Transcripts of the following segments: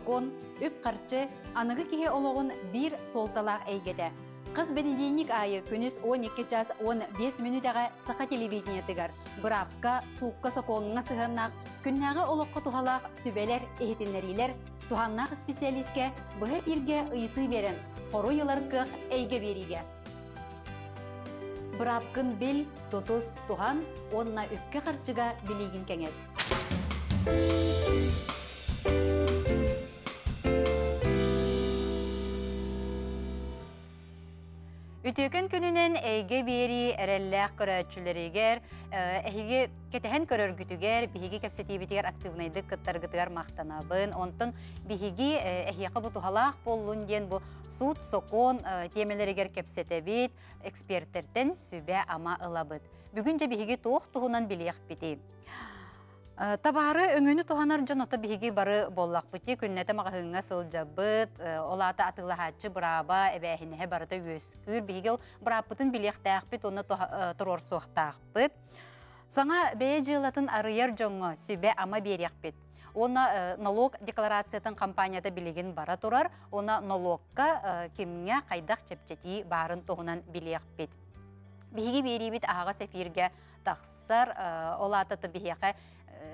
он, үп қарчы, анығы кеге олығын бір солталақ әйгеді. Қыз Бенедейник айы күніс 12 час 15 минутаға сақа телевидение тігір. Бұрапқа, суыққа соқоныңа сығыннақ, күннағы олыққа тұғалақ сүбелер, ехетінлерилер, туғаннақ специалистке бұғы бірге ыйыты берін, қору еларқық әйге бериге Бұрапқын біл, тұтыз, туған, онына үпке қарчыға білеген кәңет. әйге бері эйге биери эреллэх көрөчүлөрүгер, эхиге кетехен көрөргүтүгер, биһиги кепсетибитигер активнайдык кыттаргытыгар мактанабын. Онтон биһиги эхияка бу тухалаах болуын ден бу суд, сокон темелеригер кепсетебит, эксперттертен сүбә ама ылабыт. Бүгін же биһиги тоох туһунан білеқ бити. Э, Табары өңөні тоғанар жон ота биһиги бары боллақ бұти күннәті мағаһыңа сылжабыт, э, олата атылахатчы бұраба әбәхінеге барыда өскүр, биһиге ол бұрапытын білектәқпіт, оны тұрор э, соқтақпыт. Саңа бәе жылатын арыяр жоңы сөйбә ама берекпіт. Оны налог декларациятын компанията білеген бара тұрар, оны налогка кеміне қайдақ чепчеті барын тоғынан билекпіт. Биһиги беребит аға сәфирге тақсар, олата табиһеге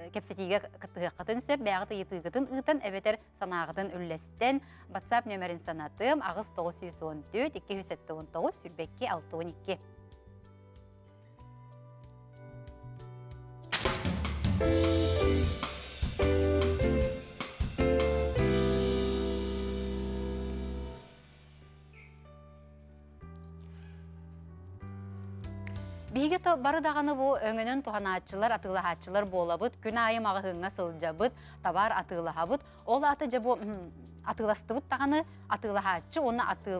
Э, кепсетиге тыахатын сөп бәғыты етігітін ұтын әбетер санағытын үлләстен Батсап нөмірін санатым ағыз 914 219 сүрбекке 612 Thank бары барыдағаны бұл өңінен атшылар атылахатчылар болабыт, күн айым ағығыңа сылжабыт, табар атылахабыт. Ол аты жабу атыластыбыт тағаны атшы, оны атшы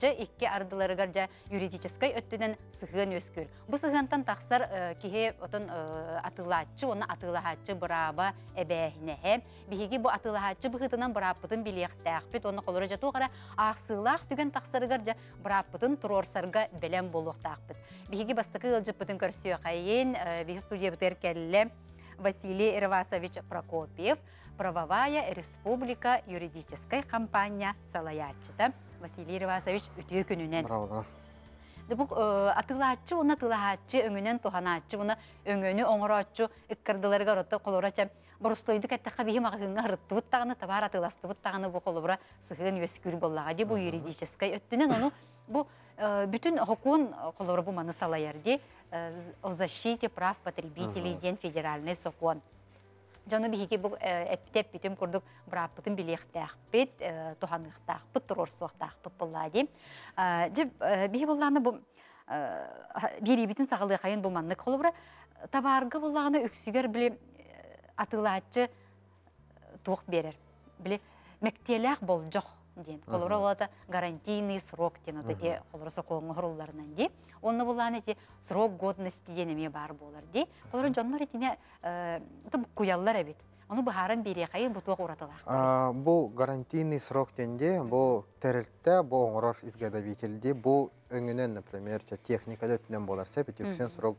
жа икке ардыларыгар жа юридической өттүнен сыгын өскүл. Бу сыгынтан тахсар э, кихе отун э, атылаатчы, оны атылаатчы бұраба әбәхнеһе. Биһиги бу атылаатчы быхытынан бұраппытын билектәхпит, оны қолыры қара ақсылақ түген тахсарыгар жа бұраппытын турорсарга белем болуқтақпыт. Биһиги бастыкы ылжыппытын көрсөй қайын, э, биһи студия Василий Ирвасович Прокопьев – правовая республика юридической компания салаятчыта Василий Ревасович үтүү күнүнен. бу уна атылаатчы, оны атылаатчы, өңінен туханаатчы, оны өңіні оңыраатчы, иккардыларға ротта қолорача. Бұрыстойды кәтті қабихи мағығынға рытты табар өскүр боллаға де бу юридическай өттінен оны бу э, бүтүн хокун қолыры бу маны салайарды э, о защите прав потребителей ден федеральный сокон. Жону биһиги бу э, эптеп битим курдук бураппытын билехтәхпит, бит э, турорсуактахпыт булла ди. Э, же биһи булланы бу бири битин сагалый хайын булманны колубра табаргы буллагына өксігер били атылаачы туох берер. Били мектелях бол жок ден. Колора олата гарантийный срок ден, вот эти колорса коңы хорулларынан де. Онны булан эти срок годности денеме бар болар де. Колора жонлар этине э, тым куяллар эбит. Оны бұхарын бере қайы бұтуа қоратылақ. Бұл гарантийный срок денде, бұл тәрілтті, бұл оңырор изгадавителде, бұл өңінен, например, техникада өтінен болар сәп, өтексен срок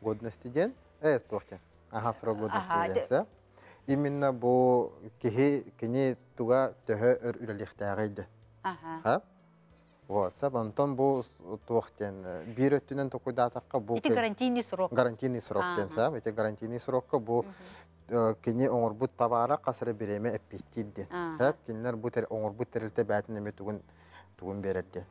годности ден, әз э, тоқтен. Аха, срок годности ден, именно бу киһи кини туга төһө өр үлэлихтээҕэйде Ага. вот саб антон бу бир биир токойда токудаатакка бу Эти гарантийный срок гарантийный срок тен сап, эти гарантийный срокка бу э, кини оңорбут табара касыры биреме эппиттиидди Сап, кинилер бу оңорбут терилте эме тугун тугун берерди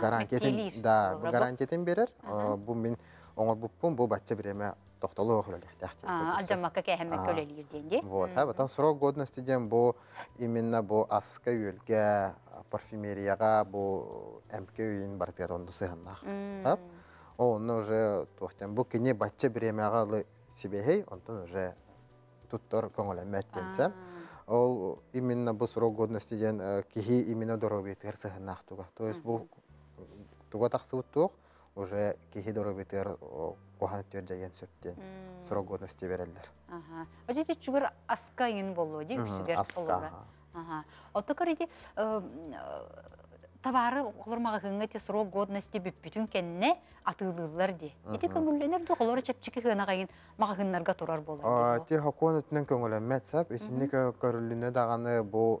гарантиятин да гарантиятин берер э, бу мен оңорбуппун бу бачча береме тохтолу охролих тахти. А, отдамака кэхэмэ көлэлир денди. Вот, а потом срок годности ден бу именно бу аска үлге, парфюмерияға бу эмке үйін бартыгар онды сыханнах. Он уже тухтен бу кини батча бремяга сибехей, онтон уже туттор көңөлөмөттенсе. Ол именно бу срок годности ден кихи именно дорогу бетигер сыханнах То есть бу туга тахсыбыттук, уже кихидоробитер кохан төр жайын сөптен срок годности берелдер. Ага. чугар аска аскайын болу ди үсүгәр олуга. Ага. Отта көрәди э, э, товары олормага хыңга срок годности бип бүтін кәніне атылдылар де. Ити көмүлленер де олар чәпчекі хына гайын мага хыннарга турар болу. А те өтінен үтнен мәтсап исинне көрүлүнө дағаны бұл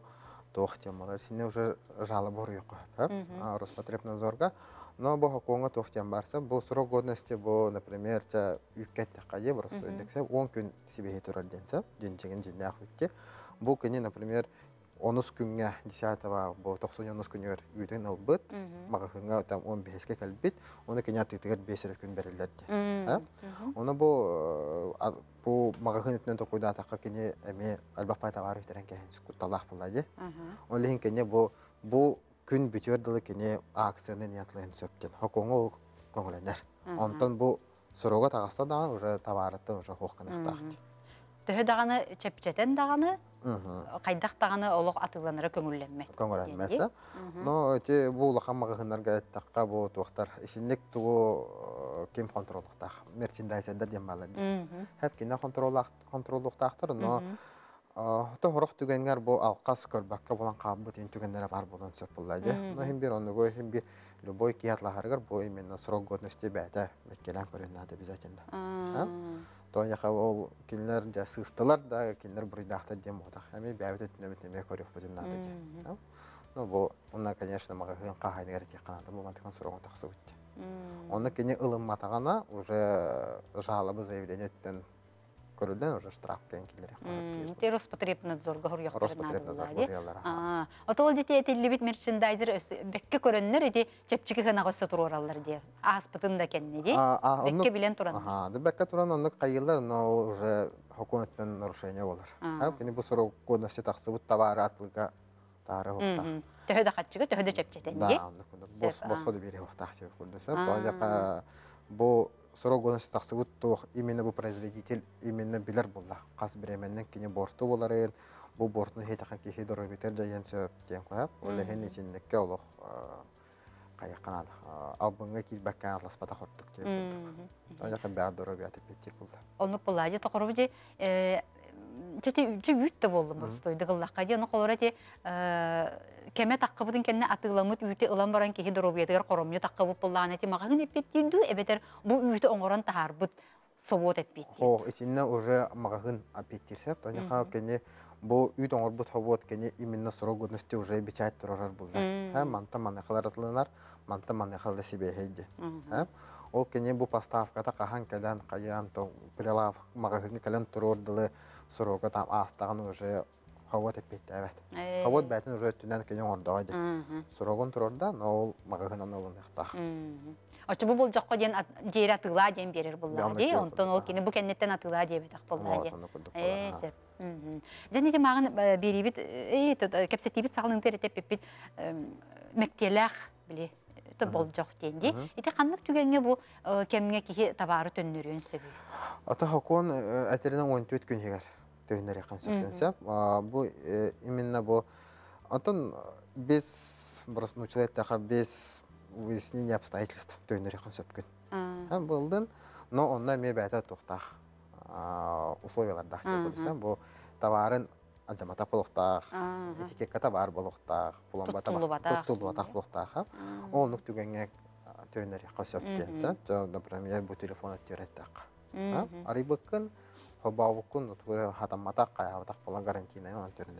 тох темалар сине уже жалы бұр юк. Роспотребнадзорга. Но бұл хокуңа тохтен барса, бұл срок годности, бұл, например, үй юккетте кайе просто 10 күн сибеһи турар денсе, динчеген жиннах үтте. Бұл күні, например, 10 күнге, 10 бұл 90 там 15-ке күн Оны бұл бу магахын итнен токуда күн бүтөр дылы кене акцияны ниатлыгын сөптен. Хокоңо ол көңілінер. Онтан бұл сұрауға тағаста даған уже табарыты уже хоққынық тақты. Төһө дағаны чәпчәтен дағаны, қайдақ дағаны олық атыланыра көңілленме. Көңілленмесі. Но өте бұл қаммаға ғынарға әттаққа бұл туақтар. Ишіннік туы кем контролықтақ, мерчендайсердер демалар. Хәп кені контролықтақтыр, но Та хорох түгәнгәр бо алкас көрбәккә болан кабы тен түгәннәр бар булган сөп булды. Но һәм бір оны гой һәм бір любой киятлы харгар бу именно срок годности бәтә мәккәлән күренә дә обязательно. То я хав ол кинләр дә да кинләр бер дахта дем булды. Һәм бәвет үтнәм тәме көрөх бу диннәр Ну бу онна конечно мага һәм каһайны гәрәк қанады, бу мантыган срогын тахсы үтте. Оны кине ылым матагана уже жалобы заявление көрүлдөн уже штраф кен килдире калат. Роспотребнадзор Роспотребнадзор А, отол дите телебит мерчендайзер бекке көрөннөр иди, чепчиги хана гөссө туралар ди. де Бекке билен туран. Аха, да бекке туран но уже хөкүмөттөн нарушение болар. бу суроо коднасты тары де? сұрау гонасы тақсы бұттуық именно бұл производитель именно білер болды. қас біременнен кене борту боларын бұл бортуны хейтақан кесе дорой бетер жайын сөп ден қойып олеген есеннекке олық қайыққанады ал бұңға кел бәккен атласпата құрттық деп болдық оняқа бәрі дорой бәтіп беттер болды олнық болла де тоқырып де э, чөте үйтті болды бұл стойды қылдаққа де оны қолыра де кеме таққыбытын кенне атыламыт үйті баран кеһи доробиятыгар коромню таққыбыт буллаан эти магагын эппеттирдүү эбетер бу үйті оңорон совод о уже магагын аппеттирсеп тоняха кене бу үйт оңорбут совод кене именно срок годности уже манта поставката уже хавот эппетти эбет. Хавот бәтен уже өттүнән кенең ордагайды. Сурогон но ол магыгынан олын ыктах. Очы бу бул жокко берер түгенге табары 14 төгінер яқан сөкенсеп. Бу э, именно бу атын э, бес, брос ну человек таха без выяснения обстоятельств төгінер яқан сөпкен. Һәм бұлдың, но онна ме бәтә тохтах. условияларда хәтерләсәм, бу товарын ажамата полохтах, этикетка товар болохтах, пуланба товар, тутулба тах болохтах. Ол нук түгәнгә төгінер яқан сөпкенсә, например, бу телефон төрәттәк. Арибыккын, хобаукун утура хатаммата каябатак була гарантийна он деп э,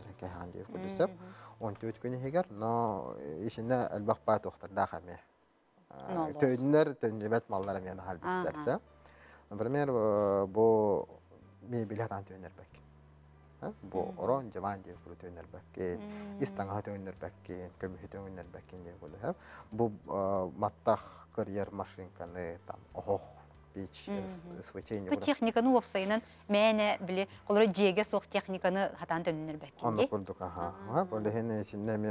э, э, машинканы там пич э, свечение. Ту техника ну вовсайынан мене биле колор жеге сох техниканы хатан төнүнөр бекки. Аны курдук аха. Ага, хене синне ми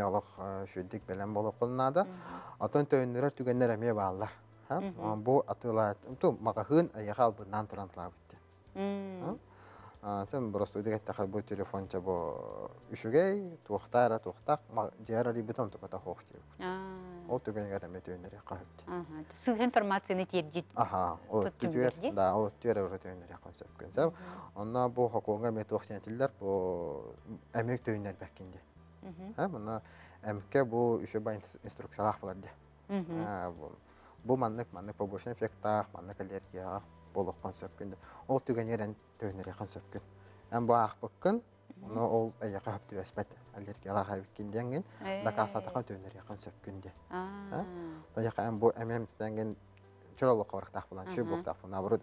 Тен просто бу телефон чабо үшүгей, тухтара тухтак, жара рибетон то кота хохти. Ол түген гара Ага, сыл информацияны тердит. Ага, ол да, ол уже болохон сөпкүн ол түген ерен төнерекан сөпкүн эн бүккен, оны ол эяка хөптү эспет да хабиккин деңген дакасатака төнерекан сөпкүн де даяка эн бу эмем тенген чоролокко барактаах булан чү буктаах булан абурут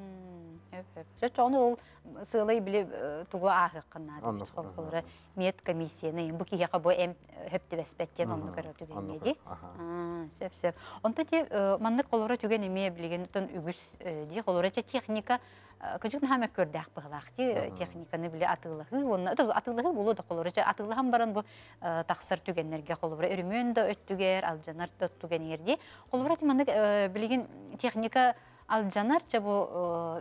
Жет жоны ол сылай биле туга ахы кыннады. Холкулара мет комиссияны бу киге кабо эм хөптү беспеттен аны көрөтү бенеди. Аа, сөп сөп. Онта те э, манны колора түген эме билген тон үгүс э, ди колора техника э, кыжын хаме көрдәк быглакти техниканы биле атылыгы, онна тоз атылыгы да колора атылы хам баран бу таксыр түгеннерге колора өрүмөн да өттүгер, алжанар да түгенерди. Колора ти манны билген техника ал жанар жабу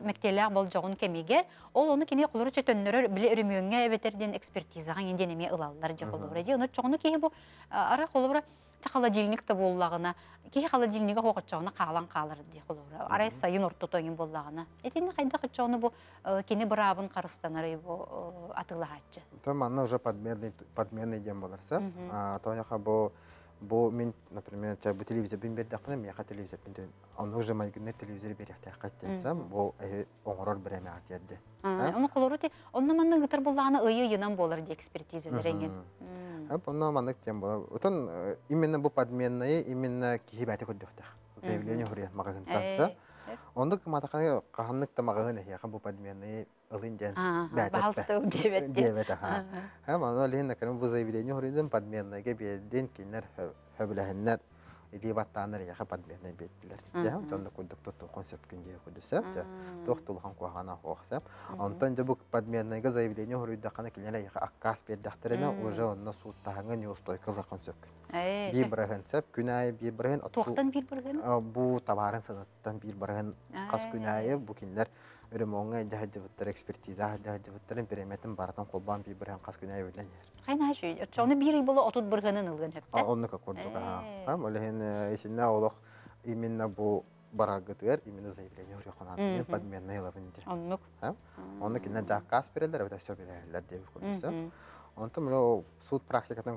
э, бол жоғын кемигер ол оны кине құлыры чөтөннөрөр биле үрүмүөңө экспертизаған экспертизага энден ұлалылар ылаллар же кулубура оны оночогуну кихи э, бұл ара кулубура холодильник да боллагына қоқыт холодильниге кокотчогуна қалыр каалар же кулубура арай сайын ортотоңин боллагына этини кайда кочогуну бу э, кине бырабын карыстанары бу атылахатчы то манна уже подменный подменный дем боларса тоняха бу бо мен например ча бу телевизор бин берди акына мен ха телевизор бин он уже майгнет телевизор бери хта хаттенсам бо э, оңорор береме атыды оны колору те онна манны гытар буллагына ыйы йынан болар ди экспертизаларенген ап онна манны тем була утон э, именно бу подменные именно кибате коддохта заявление хуре магагын танса ондык матаканы каханнык тамагын яхан бу подменные ылынжан бәтәттә дебет дебет ха һәм аны лен кәрәм бу заявление хорыдан подменнага беден киннәр хөбләһеннәр иди баттаннар яха подменнән беттиләр дәһәм тонда күрдек тоту концепт кингә күрдесәп дә тохтылган куагана хохсап антан дә бу подменнага заявление хорыда кана киннәр яха аккас бердәхтәренә уже онна суттагы не устойкалы концепт э, э, э. Бибрагенцеп күнәй бибраген отсу. Тохтан бибраген. Бу табарын санаттан бибраген кас күнәй бу кинләр үрөмөңө жаһажыбыттар экспертиза жаһажыбыттарын переметин қолбан пи қас күнәй белән яр. Кайна именно заявление Мен суд практикадан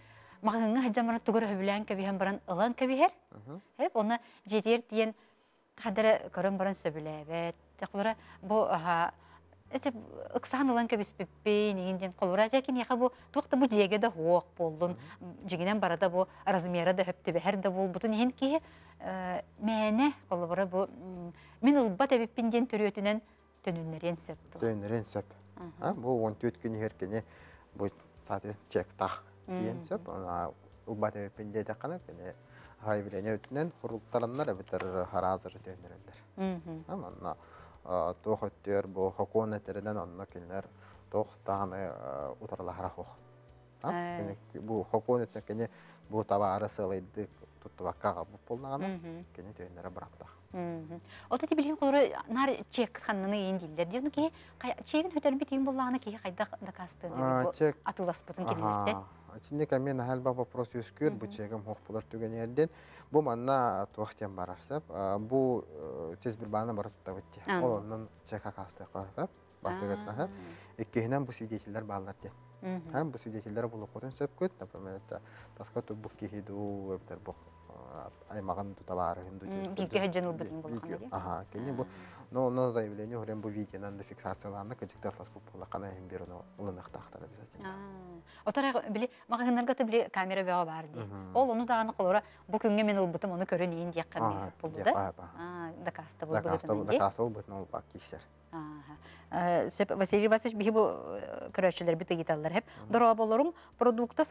мағыңы хаджамарын түгір хөбілән кәбиһен баран ылан кәбиһер. Хәп оны жетер диен хадыры көрөн барын сөбіләбет. Тәқлара бу аха эти ыксан ылан кәбис пеппе нигенден колура жакин яха бу туқта бу жеге да хуак болдун. Жегенен барада бу размера да хөптү бәһәр дә бул бутун ен ки э, мәне колура бу мен ул бата беппинден төрөтүнен төнүннәрен сөп. Төнүннәрен сөп. А бу 14 күн һәр кене бу саты чектах диэн сөп убаты пиндете кана кене хайбилене үтүнен курултараннар битер харазыр дөнөрөндөр. Аманна тохөттөр бу хокон этерден анна кинлер тохтаны утарлахара хох. Э. Бұл хокон этне кене бұл таба арасылайды туттубаккага бу полнагана кене дөнөрө барактах. Ота ти білген кулуру нар чек ханнаны ен дилдер. Дивну ки чегин хөтөрбит ен боллагана ки кайда дакастыны атыласпытын келмектен. Атинне камен ахал ба вопрос юскер бу чегем хох булар түген ерден. Бу манна туахтен барарсап, бу э, тез бир баны бар тутта бетти. Олоннан чека касты кахап, бастыгат нахап. Иккеһинен бу свидетельлер баллар ди. Хам бу свидетельлер булып котын сөп көт, например, таска тубук кихиду, эптер бу аймаган тутабары хем дуди. Кикке хаджан улбатын болханда ди. Ага, кенни бу но но заявление бу виденан да фиксацияланна обязательно. та камера бега бар ди. Ол оны даганы колора бу күнгө мен улбытым оны мен болду да. дакаста бу Василий бу гиталлар продукта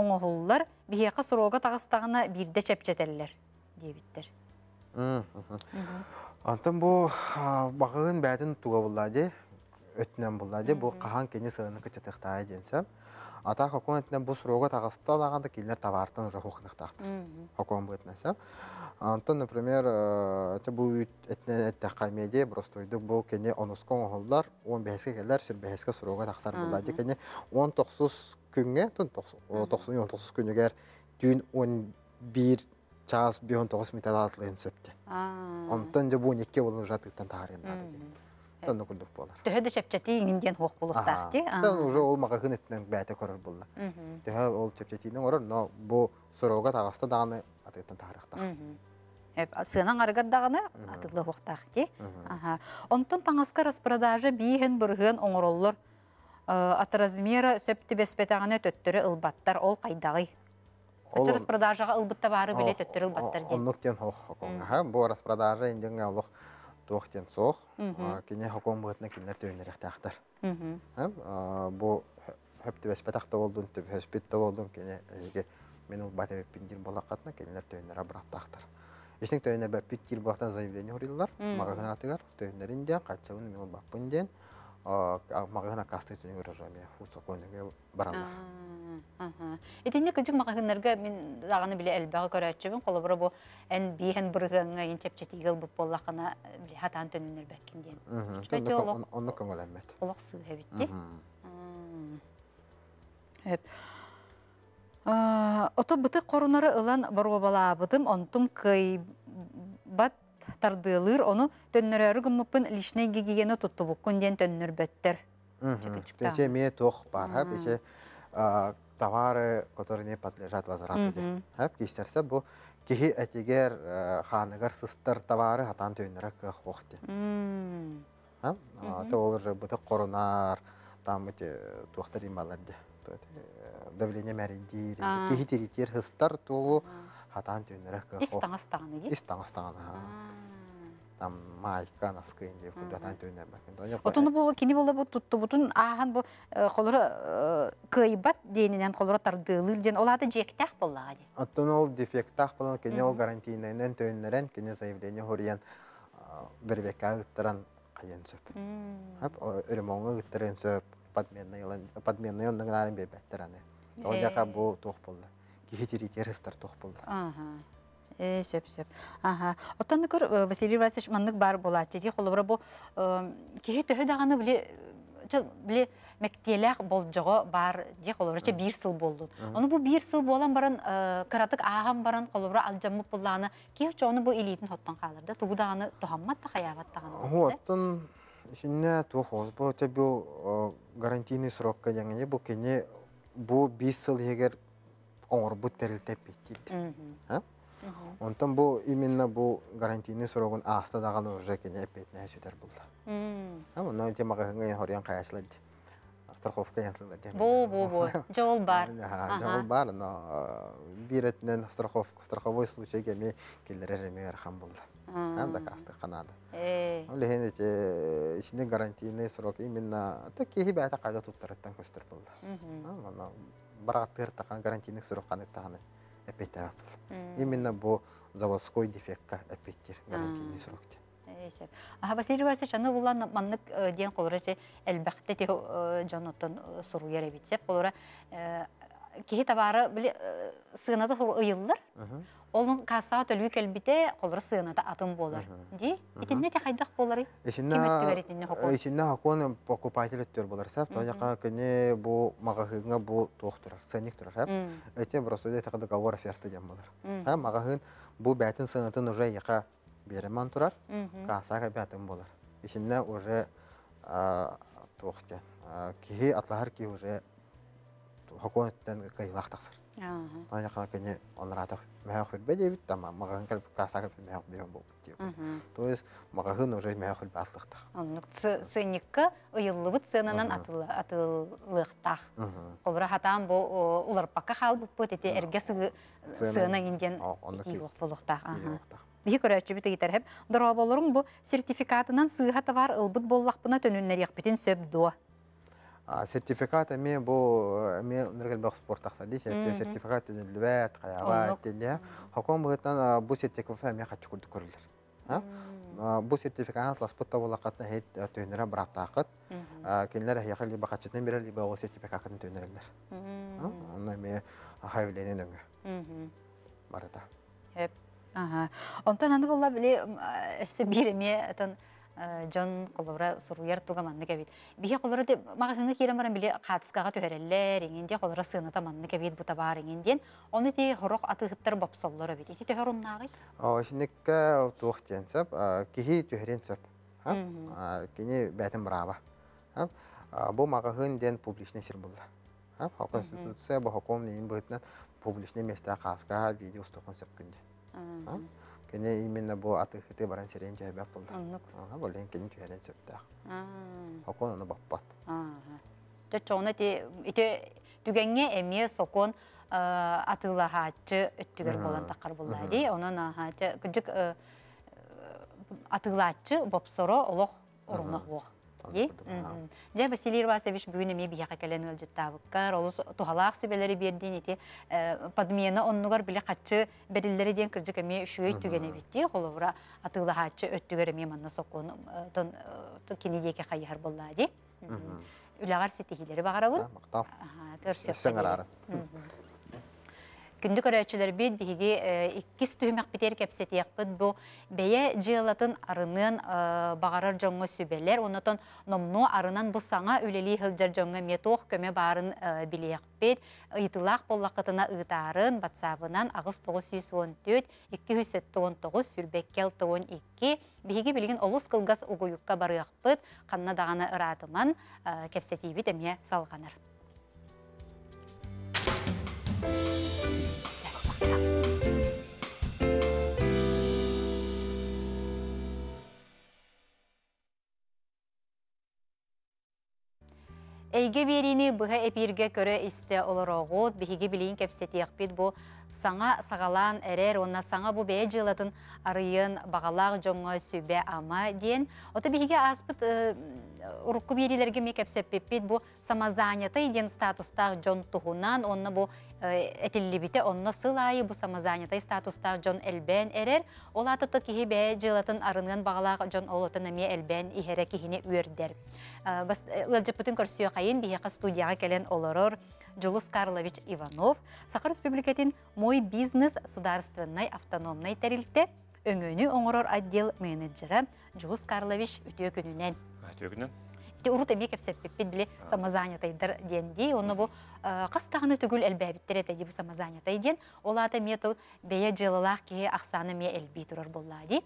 оңоғуллар бихеқа сұрога тағыстағына бирде чәпчәтәлілер дебиттер. Антын бұл бағығын бәдін туға болады, өтінен болады, бұл қаған кені сығыны күтетіқтайы денсем. Ата хокон этнен бу сурога тагыста даганда килер табартын уже хокнах тахты. Хокон бу этнесе. Антон, например, это бу этнен этте камеди просто иде бу кене оноскон голдар 15 келер сүрбеске сурога тахсар булды. Кене 19 күнге тон тоқсан он тоқсыз күнігер дүйін он бір час бір он тоғыз минут алатлыын сөпті онтон же буун икке болун жатыктан таарындады тонну күлдүк болар төһө да чепчати иңинден хуок булуктар ти тон уже ол мага хын эттен бээте көрөр болды. төһө ол чепчатинен орор но бұл сұрауға тағасты даганы атыктан таарактар сынан арыгар дағаны атылы хуқтақ те. Онтон таңаскар распродажа бейхен бұрғын оңыроллар атыразмера э, сөпті беспетағаны төттірі ұлбаттар ол қайдағы. Ол распродажаға ұлбытта бары біле төттірі ұлбаттар ден. Оннықтен хоқ бұл распродажа ендіңге олық тоқтен соқ, кене хоқон бұғытына кенлер төйінеректі ақтар. Э, бұл хөпті беспетақты олдың, төп хөспетті олдың, кене мен ұлбаты бәппендер болақатына кенлер төйінер абырапты ақтар. Ишнең төйінер бәппеттер болақтан заявление ұрылар, мағағынатығар, төйінерінден, қатшауын мен ұлбаппынден, мағына касты түйін көрі фуца көнеге барамдар. Етінде күдік мағынырға мен зағаны біле көрі әтшебін, бұл ән бейін біле хатан төнінер бәккен Оны көңіл Олық әбетті. Оты бұты қорунары ұлан баруабала бұдым, тардылыр, оны төннөрөрі гыммыппын личный гигиена тұттыбық күнден төннөрбөттер. Тече ме тұқ бар, тече товары, которые не подлежат возврату. Кестерсе, бұл кихи әтегер э, ханыгар сыстар товары хатан төннөрі қоқты. оқты. Ол же бұты қорынар, там бұты э, туақтар ималарды. Э, давление мәріндер, кихи теритер хыстар хатаан төннөрөк истаңастааны ди истаңастааны там майка наскын деп кудатан төннөрбөк отуну бул кини боло бу тутту бутун ахан бу холора кыйбат денинен холора тардыылыр ден олады жектах боллага ди оттон ол дефектах болон кини ол карантиннен төннөрен кини заявление хориян бербекка ыттыран кайын сөп өрөмоңу ыттырын сөп подменный подменный ондугунарын бебеттераны ол жака бу туох болду кеветерите рыстар тоқ болды. Э, сөп, сөп. Аха. Оттан көр э, Василий Васильевич маннык бар болат. Жети холбора бу э, кеге төһө даганы биле биле мектелях болжого бар. Же холбора че бир сыл болду. Аны бу бир сыл болан баран э, каратык агам баран холбора алжамы пулланы. Кеге чоны бу элитин хоттан калыр да. Тугу даганы тохаммат та хаяват даганы. Оттан Шинне тухоз бу те бу гарантийный срокка яңы бу кене бу 5 жыл егер оңорбут терилтеппиттид. Онтан бу именно бу гарантийный срогун аста даган уже кене эппетне болды. булды. Ам онан темага хыңгы хорян каясылды. Страховка янтылды. Бу бу бу. Жол бар. Жол бар, но э, биретнен страховка, страховой случай кеме келдере жемер хам болды. Анда касты қанады. Э. Оле эти ичинде э, гарантийный срок именно такие бата кайда туттарыттан көстөр булды. Ам бараттыр тахан гарантийных сроканы таны эпетап. Именно бо заводской дефектка эпеттер гарантийный срок. Аха Василий Васильевич, аны булан маннык э, ден колорасы элбәхте те э, жанотон э, суру яре битсеп колора кихи табары биле э, сыгыната хур ыйыллар. кассага төлү келбите, колбар сыгыната атын болар. Ди? Итинне қайдақ э, болар. Исинна исинна хакон покупатель төр болар сап, тояка кене бу магазинга бу тохтур, ценник турар сап. болар. Ха магазин уже яка болар. уже тохте. Кихи атлар ки уже хокон өттөн кайылах тахсар. Тайна кана кене онратах мехахыр бедевит тама маган кал касак мехах беон бу. То есть магахын уже мехахыр батлыкта. Анлык ценникка ыйыллыбыт ценанан атылы атылыктах. Кобра хатан бу улар пакка хал бу потете эргесы сына инген тилок болукта. Бихи көрәчі біті кетәріп, дұрабаларың бұ сертификатынан сыйға тавар ұлбыт боллақпына төніннер еқпетін сөп дуа сертификат эми бул эми нергел сертификат түнүлбөт каяга тиле хоком бытан бу сертификат эми хачы курдук көрүлөр бу сертификат ласпытта болакатна хет төнөрө баратакыт либо берер либо ол сертификатын төнөрөлөр аны эми Онтан аны болла биле Э, жон колора суруяр тугаманны кебит. Бихе колора де маға хыңы керім баран біле қатысқаға төреллер, иңенде колора сыны таманны кебит бұта бар Оны те хорок атыгыттар бапсоллора бит. Ити төхөр уннагы. О, шинекке туох тенсеп, кихи төһрен сеп. А Бу мага публичный Конституция публичный Кене именно бу аты хыты баран сирен жайбак болды. Ага, бұл ен кене түйенен сөптақ. Хокон оны баппат. Төт жоғына те, ите түгенге әме сокон э, атыла хатчы өттігер болан тақар болды. Де, онын хатчы, күджік э, э, атылатчы бопсоро олох орнақ оқ. Ди? Дя Василий Ирвасович бүгүн эми бияка келен ылжыттабыккар, олус тухалаах сүбелери бердин ити э, подмена оннугар биле катчы бериллери ден кыржык эми үшүгөй түген эбитти, холовра атыла қатшы өттүгөр эми манна соккун э, тон э, кинидеке хайяр болла үлі ағар сетихилери багарабын. Мактап. Көрсөк күндүк бүйт бігі биһиги э, иккис бітер битер кепсетиякпыт бу бэйэ жиылатын арынын э, бағарар жоңы сөбелер, онотон номну арынан бу саңа үлели хылжар жоңго метох көмө баарын э, билиякпит ыйтылаах боллакытына ыытаарын батсабынан агыс тогуз сүз он төт икки жүз тогуз сүрбеккел икки биһиги билигин олус кылгас угуюкка барыакпыт канна дагана ыраатыман кепсетиибит эмиэ салганар した。Эйге берини бұға әпірге көрі олар оғуд, біхіге білейін кәпсетияқ еқпет бұ саңа сағалан әрер, онна саңа бұ бәе жылатын арыйын бағалақ жоңы сөйбе ама дейін. Оты біхіге аспыт урукку биэрилерге ме кэпсеппиппит бу самозанятый ден статуста жон тухунан онны бу э, этиллибите онна сылайы бу самозанятый статуста жон ӘлБән эрер ола тото арынын бээ жылатын арынган бағалаах жон олотон эмиэ элбен иһэре киһине үөрдер ылжыппытын э, э, көрсүөкайын биһиэка студияга келен олорор Джулус Карлович Иванов Сахар Республикатын «Мой бизнес» сударственной автономнай тәрілтті өңөні оңырор отдел менеджері Джулус Карлович үтіе күнінен төгіні урут эмек эпсеппит билли самозанятайдар диэнди оны бу э, кастагыны түгүл элбэбиттер этеди бу самозанятай диэн олаата мету бэйэ жылылаах кихи аксаны мие элби турар буллаади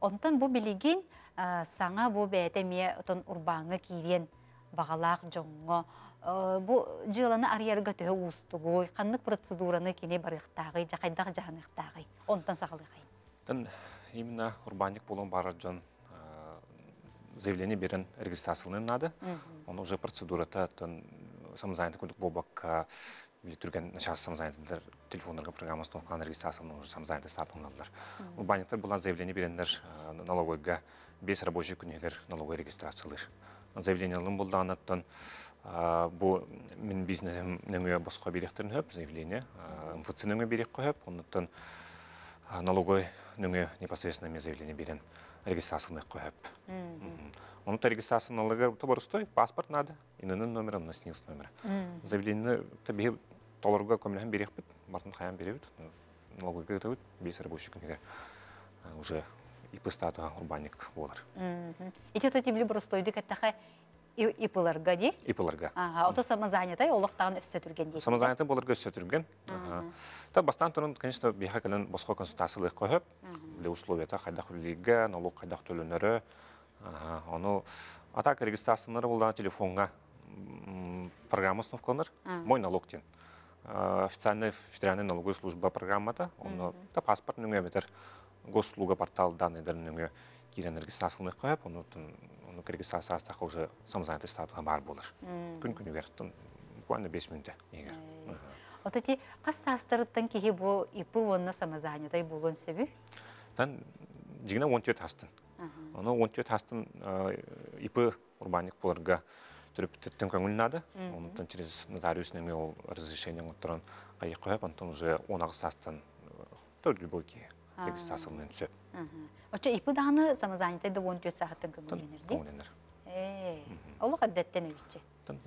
онтон бұл билигин э, саңа бу бээте мие отон урбаңы кириен бағалақ жоңго э, бу жыланы арьерга төһө уустугуй каннык процедураны кине барыктагы жакайдак жааныктагы онтон сагалыхай именно урбандик болон бар жоң заявление берен регистрацияны нады. Оны уже процедурата самозанятый кулдық болбаққа или түрген начал самозанятыдар телефонларға на регистрацию, но уже самозанятый Бұл банята было заявление берендер налогойға 5 рабочий күнегер налогой регистрациялар. Заявлениялың болды анаттан бу мен бизнесім нөңе босқа беректерін заявление МФЦ нөңе берек қойып, налогой нөңе непосредственно мен заявление берен регистрацияны қойып. Оның регистрацияналығы тобырыстой паспорт надо, инінің номері, оның снилс номері. Заявление табе толырға көмілген берек біт, бартын қаян берек біт, налогыға да біт, бес рабочий күніге уже ипыстатыға урбаник болар. Ите тәтебілі бұрыстойды кәттіға Ипыларга ди? Ипыларга. Ага, ото самозанятой олықтағын өссө түрген дейді? Самозанятой болырға өссө түрген. Та бастан тұрын, конечно, бейха кілін босқа консультациялық қойып, для условията қайдақ үлігі, налог қайдақ төлінірі, оны атак регистрациялары болдан телефонға программа установкаланыр, мой налог тен. Официальная федеральная налоговая служба программата, оны та паспорт нүңе бетер, госслуга портал данныйдарын нүңе кирен регистрациялық қойып, оны ну уже самозанятый статуға бар болар күн күн буквально беш мүнөт эгер вот эти кас састырыптан кеге бу ипы онна самозанятый болон сөбү тан он төрт астын оны он төрт астын буларга түріптеттен көңілін ады. через нотариус ме ол разрешение оттырын қайық қойып, уже он Оча ипыдааны самозанятыйды 14 сағаттан көбүленерди. Көбүленер. Э. Олуг абдаттан эбитчи.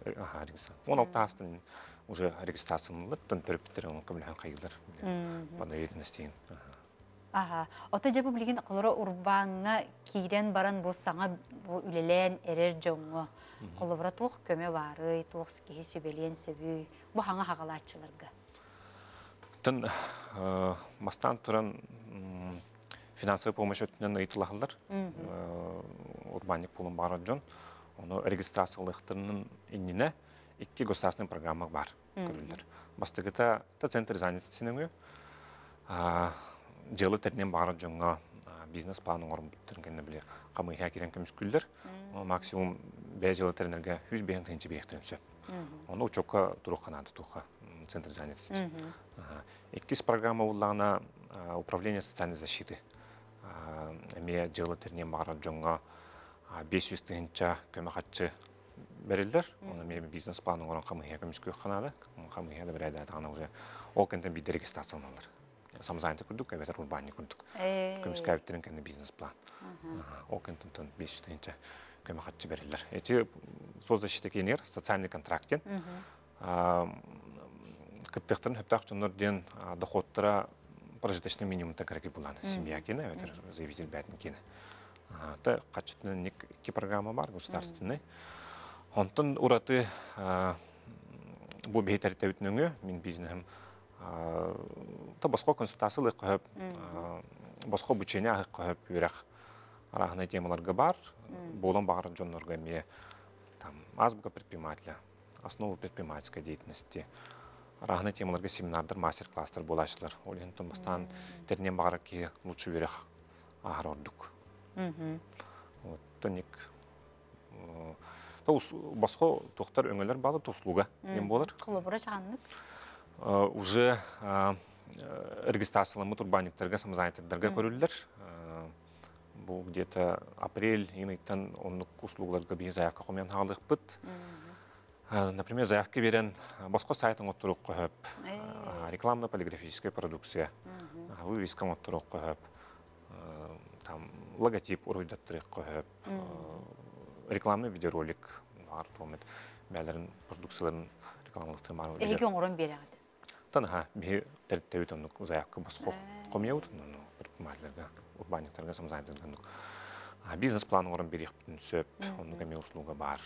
Э, аха регистрация. 16 астын уже регистрацияланып, тан төрөптөр он көбүлөн кайылдар. Бана Аха. Ага. баран бу саңа үлелен эрер жоңго. Колобра тук көмө бары, тук сөбү. Бу хаңа хагалачыларга. Э, мастан финансовый помощь өтінен ұйтылағылар, урбаник э, пулын бары жон, оны регистрациялықтарының иніне икки государственный программа бар көрілдер. Бастығыта та центр занятостінің үй, жылы тәрінен бары жонға бизнес планын орындыргенне биле камыйга кирен көмүшкүлдөр максимум бе жылы тренерге жүз бен тыгынчы биектен үсө оны учокка турукканады туха центр занятости эккис программа буллагына управление социальной защиты эме жылы терне мағарап жоңға 500 тыгынча көмөкатчы берилдер. Оны мен бизнес планын орын қамыға көмішкі қанады. Қамыға да бірәді атағына уже ол кәнтен бидерге стационалар. Самзайнты күрдік, әбетер урбани күрдік. Көмішкі әбеттерін кәнді бизнес план. Ол кәнтен 500 500 тыгынча көмөкатчы берилдер. Эти созда шитекенер социальный контрактен. Кыптықтың хөптақ жүнлерден доходтыра прожиточный минимум так как и была на семья кино это заявитель бәрін кино Та қачытын екі программа бар, государственный. ураты ұраты бұл бейтәрті өтініңі, мен бизнесім, та басқа консультациялы қойып, басқа бүчені ағық қойып үйрек арағына темаларға бар, болын бағарын жонларға ме, там, азбука предпринимателя, основу предпринимательской деятельности, рахны темаларға семинардар мастер класстар болашылар ол енді тұмыстан тернен бағара ки лучше бере ағыр ордық. тоник басқа тұқтар өңелер балы туслуга нем болар кулубура чаганнык э, уже ыргыстасылымы э, э, турбанниктерге самызайтырдарға көрүлдүлөр Бұл где то апрель иныттан ұслуғыларға услугаларга биз қомен комен бұд. Например, заявки берен басқа сайтын отыруқ қойып, э. рекламно-полиграфическая продукция, вывеска отыруқ қойып, там, логотип ұройдаттырық қойып, рекламный видеоролик, артуымет, бәлерін продукцияларын рекламалықтыр мару. Регион ұрын бере ғады? Таныға, бе тәрттеу тұнық заявки басқа қомия ұтын, бір мәлерге, урбаниктарға самзайдырдыңық. Бизнес планы ұрын берек бүтін сөп, оның не услуга бар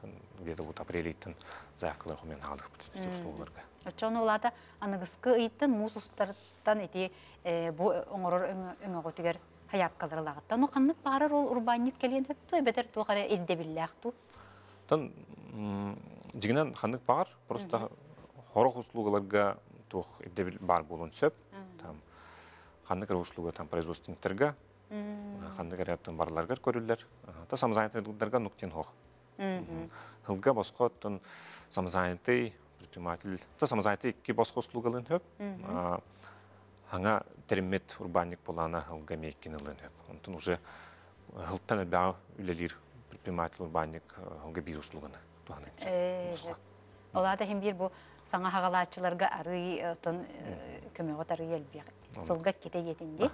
аттан где-то вот заявкалар хумен алдық оларга очон улата аныгыскы ыйттын муз устартан ити э, бу оңорор өңөгө түгер хаяпкалар лагатта ну каннык баарар ол урбанит келген өптү эбетер тугара элде биллахту тан жигинен каннык баар просто хорох услугаларга тух элде бар болун сөп там каннык услуга там производственниктерге каннык рядтан барларга көрүлөр та самозанятыйларга нуктен хох Хылга босқа оттын самзайнты, предприниматель, та самзайнты икки босқа услугалын хөп. Ханга теремет урбанник болана хылга меккин ылын хөп. Онтын уже хылттан бәу үлелер предприниматель урбанник э, хылга бир услуганы. Э, э. Олада хем бир бу саңа хагалаатчыларга арый отон көмөгө тары елбек. Сылга кете жетинди.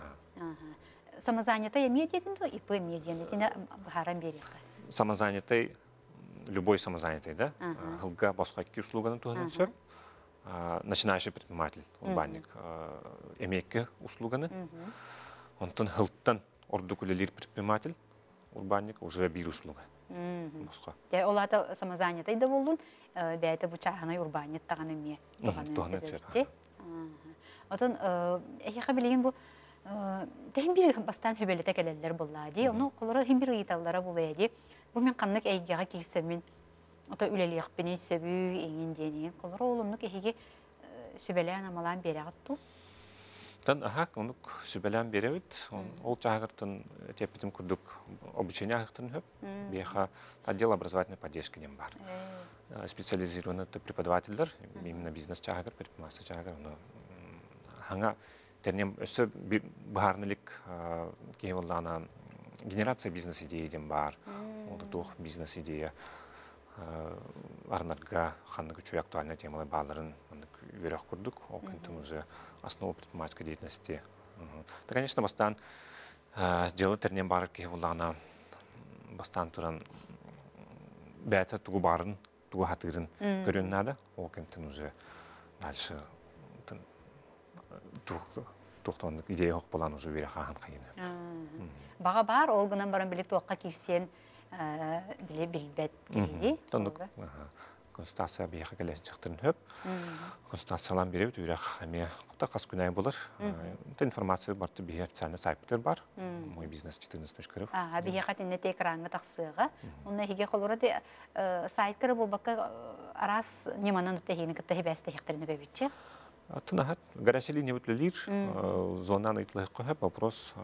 Самозанятая медиатинду, ИП медиатинду, харам берекка. Самозанятая любой самозанятый, да, Хылга басқакки услуганы туһынан сөр, начинающий предприниматель, он банник, эмекке услуганы. Онтон хылттан ордукулелир предприниматель, урбанник уже бир услуга. Басқа. Дәй олата самозанятый да болдун, бәйті э, бұчағына урбанник тағаны ме? Туғаны сөрді. Отын, әйіға білеген бұл, Тәһимбир э, бастан хөбәлетә кәләләр булла ди. Оны колора химбир италлара була ди. Бу мен каннык әйгәгә килсәм мен ата үлелек бене сөбү еңен дені. Колора улымны кеһиге э, сөбәлән амалан берәгә ту. Тан ахак оны сөбәлән берәвит. Ол чагыртын тепитим күрдүк обучение ахтын хөп. Беха отдел образовательной поддержки дем бар. Э. Специализированный преподавательдер, именно бизнес чагыр, предпринимательство чагыр, Оны ханга Тәрнем өсі бұғарнылік кейвілдана генерация бизнес идеяден бар. Олды дух бизнес идея арнарға ханны күчі актуальна темалай бағаларын өрек күрдік. Ол күнтім уже основу предпринимательской деятельности. Да, конечно, бастан жылы тәрнем барыр кейвілдана бастан тұран бәті тұғы барын, тұғы хатырын көріннады. Ол күнтім уже дальше тухтондук идея хок болан уже бире хахан кайына Баға бар ол гынан баран биле туакка кирсен биле билбет киди тондук констация бияха келесин чактырын хөп констациялан беребит үрэх эме кута кас күнай болар э, информация барты бие официальный сайттер бар мой бизнес 14 кырыв а қатын тенне экранга таксыга уна хиге колора те э, сайт кыры болбакка э, арас неманан утехини кытта хебесте хектерине бебитчи Тынахат, гарашели не витлелир, зонаны вопрос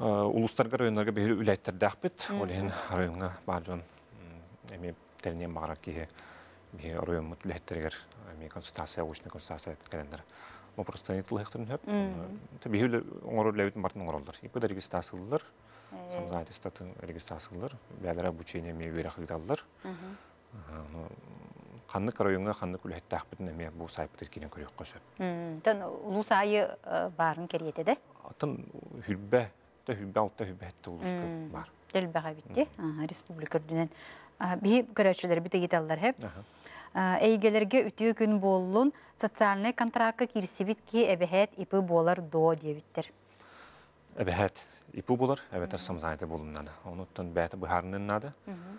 улустарға районларға бейілі үләйттір дәқпет, олеген районға бар жон әме тәрінен бағыра кейі район әме консультация, өшіне консультация әткәрендір. Вопростан оңыр бартын да ханны районга ханны күлһәттәк бит неме бу сайпты кине көрөк көсөп. Тан улус айы барын керете де. Тан хүлбә, та хүлбә алта хүлбә улус бар. Дәлбәгә битте. Республика дүнен би көрәчүләр бит гиталлар һәп. Әйгелерге үтү күн болуын социальный контракты кирсибит ки эбехет ипы болар до дебиттер. Эбехет ипы болар, эбетер самзайты болуннады. Онуттан бәті бұхарыннады. Угу.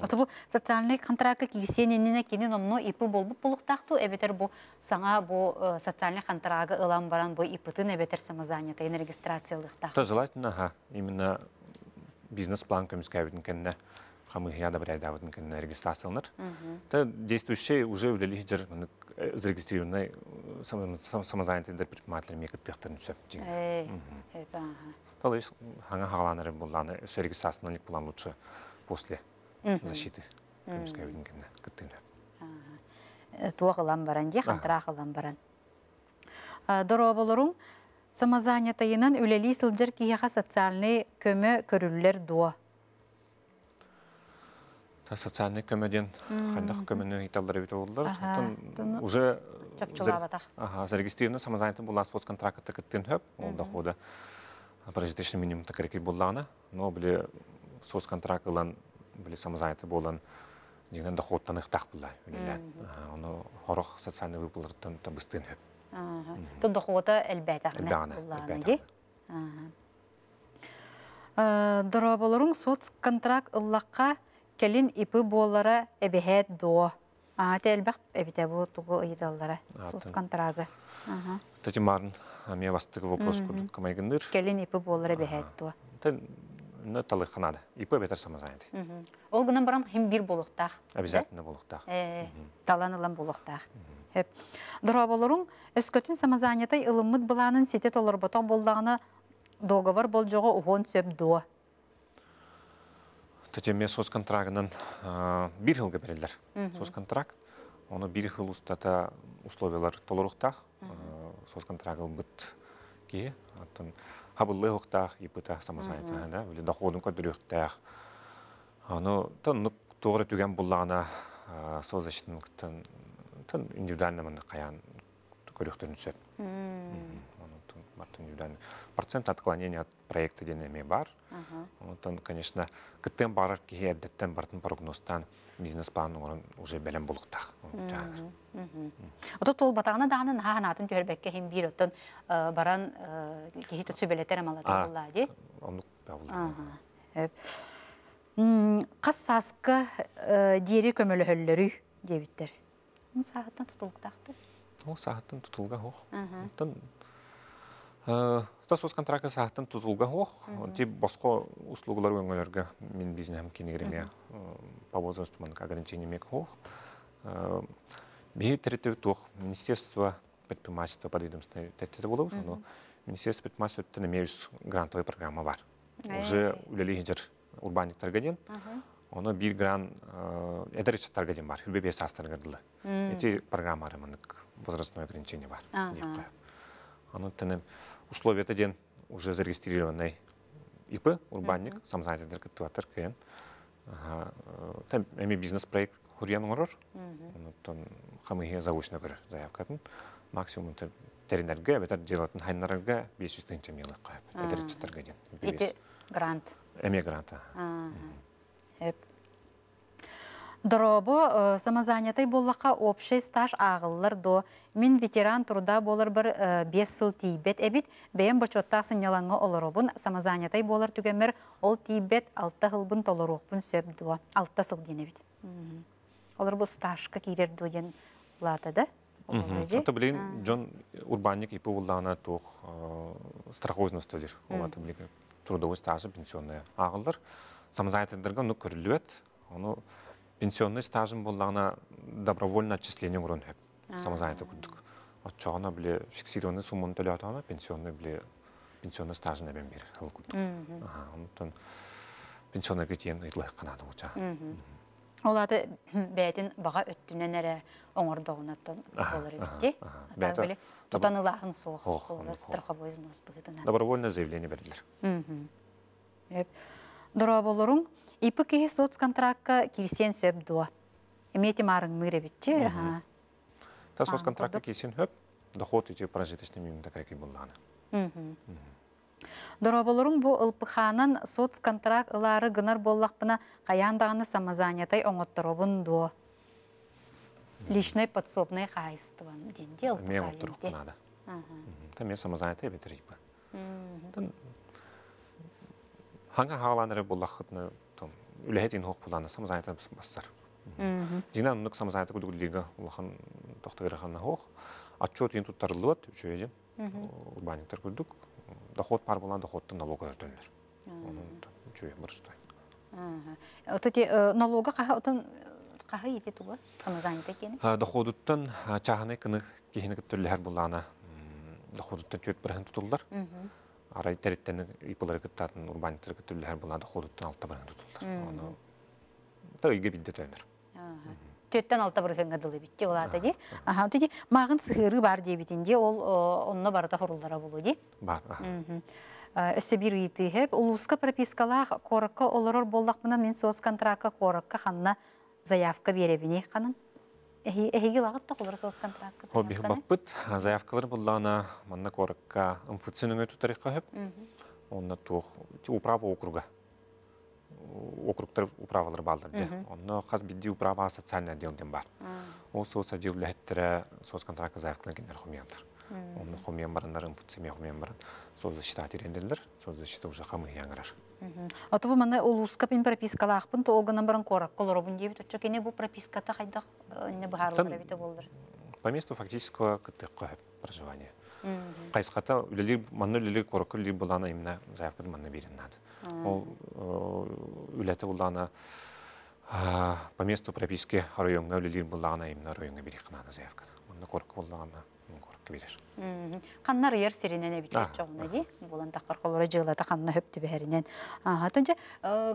Отубу социальный контракты кирсененіне кенен омно ипы болбу болуқтақты, әбетер бұ саңа бұ э, социальный контракты ылан баран бұ ипытын әбетер самозания, тайын регистрациялықтақты. Та желательно, ага, именно бизнес-план көміскәбетін кәнне хамыгия да брайда вот на регистрациялар. Та действующие уже удалили жер э, зарегистрированный э, самозанятый предприниматель мекет тыхтан сөп жин. Э, да. Толыш ханга халанары булланы регистрацияны булан лучше после защиты көмескә билгәндә кеттеңә э, туа кылам баран ди хантыра кылам баран э, дороо болорун самозанятыйынан үлели сылжыр кияха социальный көмө көрүллер дуо та социальный көмөден хандах көмөнү италдары бит болдулар уже э, чапчулабатах ага зарегистрировано самозанятый булган соц контрактта кеттен хөп ол дохода прожиточный минимум токреки буллана но биле соц контракт ылан біле самозанятый болан деген доходтан ыктак була үлелән аны хорох социальный выплатан та быстын хөп то дохода әлбәтә әлбәтә Дораболорун соц контракт ыллаққа келин ипы боллара әбәһәт до. А тәлбәк әбитә бу тугы ыйдаллара соц контрагы. Татимарын, а мен вастыгы вопрос кудып камайгындыр. Келін іпі боллара әбәһәт до на талых И по бетер самозанятый. Ол гынан баран хим бир Обязательно болуктах. Таланылан э, болуктах. Дұра болырың, өскөтін самозанятый ылымыд бұланын сетет олар бұтақ болдағына договор бол жоғы ұғын сөп дуы. Тәтеме сос контрагынан бір хылға берелдер. Сос контракт, оны бір хыл устата условиялар толырықтақ, сос контрагыл бұт ке, хабыллы хоқтақ, иппытақ самасайты, Өлі білі доходын көдір өқтақ. Аны тын тоғыры түген бұллағына сол үшін тын индивидуальный мұнды қаян көріқтірін түсет. Мартин Процент отклонения от проекта денеме бар. Вот он, конечно, кеттен барар э, э, кихи тем бартын прогнозтан бизнес-планның орын уже бәлем болықтақ. Отут ол батағына дағанын ағанатын түйербәкке хем бір оттын баран кихи түсі бәлеттер амалады болла, де? Омдық бәулла. Қас сасқы э, дері көмілі хөллері дебіттер. Ол сағаттан тұтылықтақты? Ол сағаттан тұтылға Тас ос контракты саһтан тұзылға хох, ти басқа ұслығылар өңгөлөргө мен бизнесим кенегиреме по возрасту мен ограничение мек хох. Би третий министерство предпринимательства подведомства тетте болу, но министерство предпринимательства немеж грантовая программа бар. Уже жер урбаник таргаден. Оны грант, гран эдерич таргаден бар, үлбебесі бес Эти программа арымынык возрастное ограничение бар. Оны тәнем условия это ден уже зарегистрированный ИП, урбанник, uh -huh. сам занятый дыркат туатар кен. Там эми бизнес-проект хурьян урор, там хамыхе заочно көр заявкатын. Максимум это теринерге, это делатын хайнарарга 500 тысяч милы қойып. Эдер чаттарга ден. Эти грант. Эми грант. Эп. Доробо э, самозанятый болыққа общий стаж ағыллар до. Мен ветеран тұрда болыр бір 5 э, сыл тейбет. Әбит бәйін бұчотта сыняланға олырубын самозанятый болыр түгемір ол тейбет 6 хылбын толыруқпын сөп до. Алты сыл дейін әбит. Олар бұл стажқа кейлер дойын бұлады да? Это, блин, Джон Урбанник и Павлана тох э, страхозно столер. Это, блин, трудовой стаж, пенсионная ағылдар. Самозанятый дырға, ну, күрілует. Оны пенсионный стажым боллағына добровольно отчисление урон хеп самозанятый күрдік отчоғына біле фиксированный сумманы төлөп атабына пенсионный биле пенсионный стажына бен бир ылы күрдік омутан пенсионныйга тиен ыйылайык канаады бул жагы олады бәтін баға өттінен әрі оңырдоғынаттан болар еді бәті тұтанылағын соғы страховой взнос добровольное заявление берділер дұра болырың, ипі кейі соц контракка э, кирсен сөп дуа. Эметі марың ныребітті. Та соц контракка кирсен хөп, доход ете прожиточный мимда кәрекі болғаны. Дұра болырың бұ ұлпықанын соц контракт ылары гынар боллақпына қаяндағыны самазанятай оңыттырыбын дуа. Личное подсобное хайство. Мен оңыттырық Та мен самазанятай бетірейіп ханга хагаланыры буллахытны там үлеһет ин хок буланы Дина нук лига улахан ханна Отчет ин туттарлыт Доход бар булан доходтан налогы төлөнөр. Онун үчөй барстай. Э, налога каха отон каха ите туга самзайта кени. Э, доходуттан э, чаханы кыны Доходуттан арай тәреттен ипыл ыргыттатын урбан тыргытыллар булады холуттан алтта баран тутулдар. Оны та үйге бидде төнөр. Төттен алтта бар хэнгэ дылы битте олады де. Аха, де, мағын э, сыхыры бар де бітінде, ол онына барда құрылдара болу де. Бар. Өсі бір үйті үйтігіп, ұлысқа пропискалақ қорыққа олырыр болдақ мұна мен соғыз контракқа қорыққа қанына заявқа беребіне қанын? Эхиги лагат та кулар соус контракт. О бих баппыт заявкалар буллана манна коракка инфекционный тутарыка хеп. Онна тух управа округа. Округтар управалар балдар де. Онна хаз управа социальный отдел дем бар. О соус отдел лехтера соус контракт заявкалар гендер хумияндар омны хомиян баран нарын путсеме хомиян баран созы шита теренделдер созы шита уже хамы яңырар атыбы мана ол уска пен пропискала ахпын то олганан баран корак колоробун дебит отчо кене бу прописката хайдах э, не бахарлы рабите болдыр по месту фактического кытыкка проживания кайската үлелер манны үлелер корак үлелер булана именно заявка манны берин надо ол э, үлете булана э, по месту прописки районга үлелер булана именно районга берик надо заявка онда корак булана Э, кырдык берер. Каннар ер серенене битер жоғын ди. Болан таққар қолыры жылата қанына хөпті бәрінен. Төнже,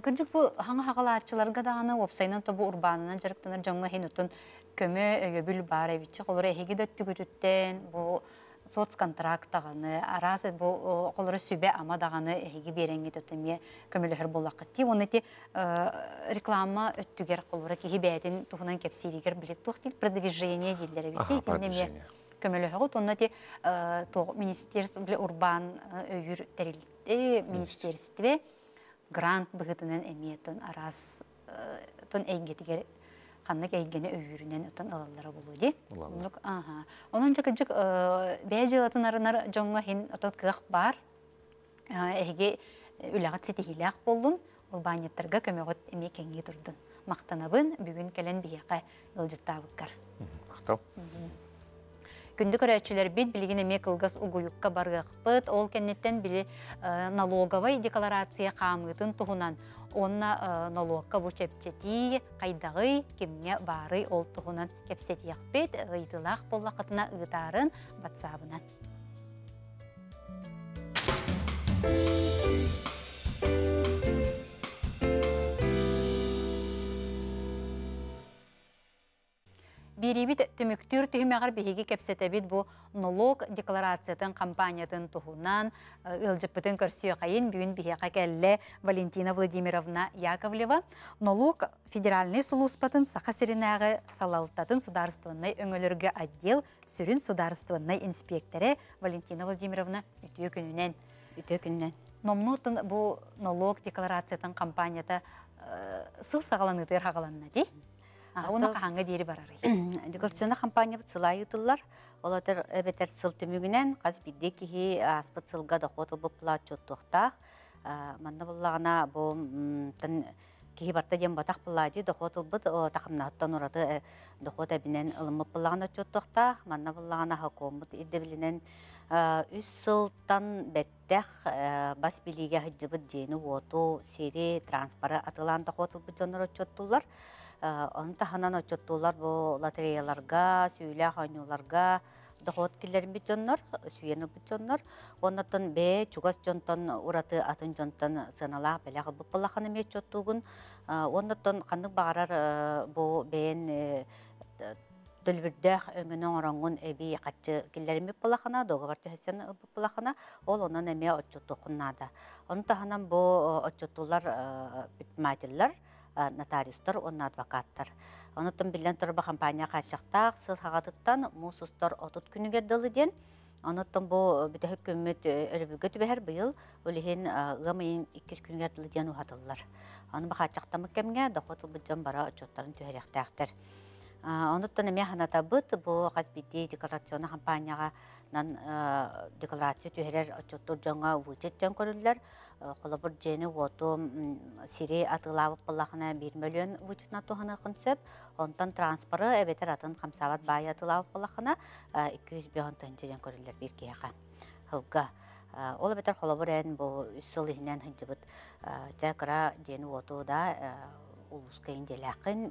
кырдык бұл хаңа хағала атчыларға дағаны опсайнан бұл урбанынан жарықтанар жоңға хен ұтын көмі өбіл бар әбітші қолыры әйгі дөтті көтіттен, бұл соц дағаны, арасы бұл қолыры э, сүбе ама дағаны әйгі беренге көмілі үр болақы. Ти, оны те э, реклама өттігер қолыры кейі бәйден тұғынан кепсерігер біліп тұқтыл, продвижение дейлері бітті, көмөлөһөгө тоннати э, тоо министерство бле урбан э, өйүр терилти министерстве грант быгытынан эмиетон арас э, тон эйгетигер ханнык эйгени өйүрүнен отон ылаллары болуу ди. Ага. Онон жакыжык бээ жылатын арынар жоңго хин отот кыгах бар. Эге үләгат сетихиләк болдун. Урбаниттарга көмөгөт эме кеңге турдун. Мактанабын бүгүн келен бияка ылжыттабыккар. Мактал. Күнді көрәтчілер бит білгіне мекілгіз ұғуюққа бұд, ол кәнеттен білі э, налоговай декларация қамығытын тұғынан, онна э, налогқа бұшепчеті, қайдағы кеміне бары ол тұғынан кепсет еқпет, э, ғыйтылақ болақытына ұғытарын батсабынан. Бирибит төмүктүр түһүмәгәр биһиги кепсетебит бу налог декларациятын компаниятын туһунан ылжыппытын э, қайын бүгүн биһиэка келле Валентина Владимировна Яковлева налог федеральный сулуспатын сака сиринагы салалтатын сударственный өңөлөргө отдел сүрүн сударственный инспекторы Валентина Владимировна үтүү күнүнен үтүү күнүнөн номнутын бу налог декларациятын компанията э, сыл сагаланытыр хагаланна Оны қаңғы дері бар арай. Декорационна компания бұтсылай ұтылар. Олатыр әбетер сыл түмігінен, қаз білде кейі аспыт сылға да қотыл бұппыла чоттуқтақ. Манна бұллағына бұл кейі барта дем батақ бұллади, доқотыл бұд тақымнаттан ұрады э, доқот әбінен ылымып бұллағына чоттуқтақ. Манна бұллағына хаком бұд үрді білінен үс сылтан бәттәқ э, бас білеге хүджі бұд жені оту, сері, транспары атылан доқотыл бұд жоныр өтчоттулар. Э, Оны таханан отчеттуулар бұл лотереяларға, сөйлі ханюларға доғот киллерин бит жоннор, сүйенил бит жоннор. Оннаттан бе чугас жонтон ураты атын жонтон сынала беле гылбып балаханы мет жоттугун. Оннаттан канны багарар бу бен төлбүрдөх өңөнөн оронгун эби катчы киллерин э, э, бит балахана, договор төсен балахана, ол онан эме отчотту куннада. Онтаханан бу отчоттулар бит матиллар нотариустар, онна адвокаттар. Онытын білден тұрба компания қатшақтақ, сыл хағадыттан мұсустар отыт күнігер дылыден. Онытын бұл э, бүтәхік көммет э, өлібілгі түбәр бұйыл өліхен ғамайын иккіз күнігер дылыден ұхатылылар. Оны бұл қатшақтамық кәмге доқытыл бұджан бара ұчоттарын түхәректәқтір. Онуттан мен ханата быт бу газбиди декларацияны компанияга нан э, декларация төһәрәр отчеттур жаңа вычет жан көрүлләр. Э, холобур жени воту сирей атылавы пыллахына 1 миллион вычетна туханы кынсып, онтан транспоры әбетер атын қамсават бай атылавы пыллахына 200 э, жан көрүлләр бир кияга. Хылга ол эбетер холобур эн бу үсыл ихнен хынжыбыт жакра жени воту да улускайын желакын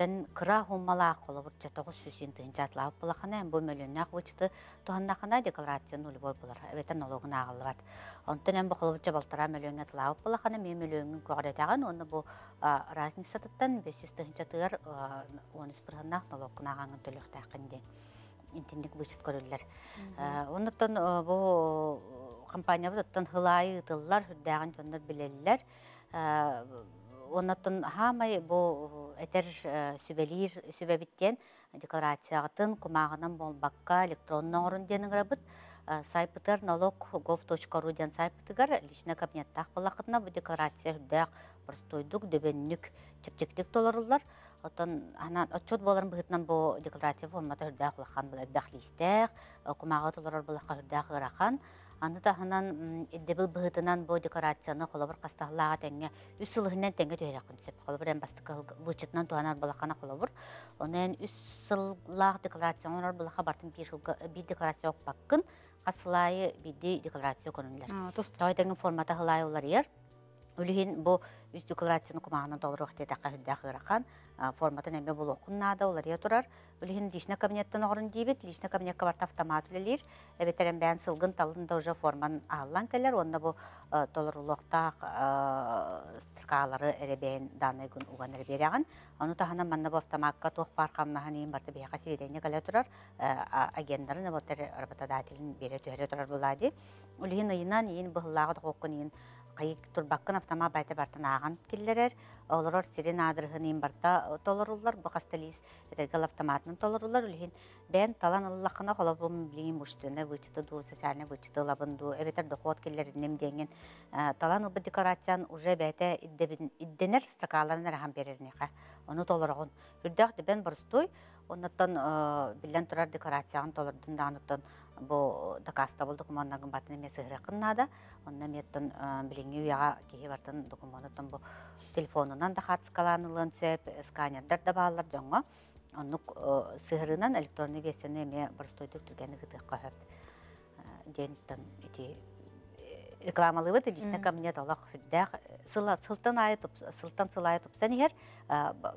Тен кыра хуммала қолы бұртча сюсин тен бұл вычты туғаннақына декларация нұлы бой бұлар. Әбетен олығын балтыра разница чатыр 500 тыын жатығыр 13 бұрғаннақ нұлығын ағаңын түліқтақынде. корулер он компания онатын хамай бу этер э, сүбелир сүбебиттен декларациягытын кумагынан болбакка электронный орын денең рабыт э, сайпытыр налог гов точка ру ден сайпытыгар лично кабинеттах балакытына бу декларация хүрдәк простойдук дөбөннүк чепчектик толорулар отон анан отчет боларын быгытынан бу декларация формата хүрдәк улахан була бәхлистәк э, кумагы толорор булакка хүрдәк Аны тағынан дебіл бұғытынан бо декорацияны холобур қастағылаға теңге үс сылыһынан теңге төһөрөкүн сөп холобур эм бастыкы туанар үс онар бартын бир жылга бир декларация окпаккын декларация Той олар ер. Үлүһин бу үз декларацияны кумагына долрух те тақа хүлдә хырахан форматын әме булу олар я турар. Үлүһин личный кабинеттан огрын дибит, личный кабинет кабарта автомат үлелер. Әбетерен бән сылгын талында уже форман аллан келер, онда бу долрулыкта стркалары эребен даны күн уган эреберәгән. Оны тахана манна бу автоматқа тоқ паркамна хани марты бәгә сөйдәне келе турар. Э, Агендларын бу э, тер работодателин бере төрә турар булады. Үлүһин ыйынан ин бу хыллагы хоккын кайык турбаккын автома байта бартын аған киллерер олорор сирин адырыгын барта э, толоруллар бу хасталис этергал автоматынын толоруллар үлхин бен талан ыллахына холобум билим буштуна вычты ду социальный вычты лабын ду эбетер доход киллеринем деген э, талан ылбы декорациян уже бәйте идденер строкаларын рахан берернеха оны толорогон үрдөх дебен борстой оннаттан э, билен турар декорацияны толордун да анаттан бу докаста бул документнагын батын эме сыгыры кыннада онна меттен бартын документын бұл телефонунан да да баалар жоңго Оның электронный версияны эме борстойдук турганы гыдык кахап сылтан айтып сылтан сыла айтып сен ер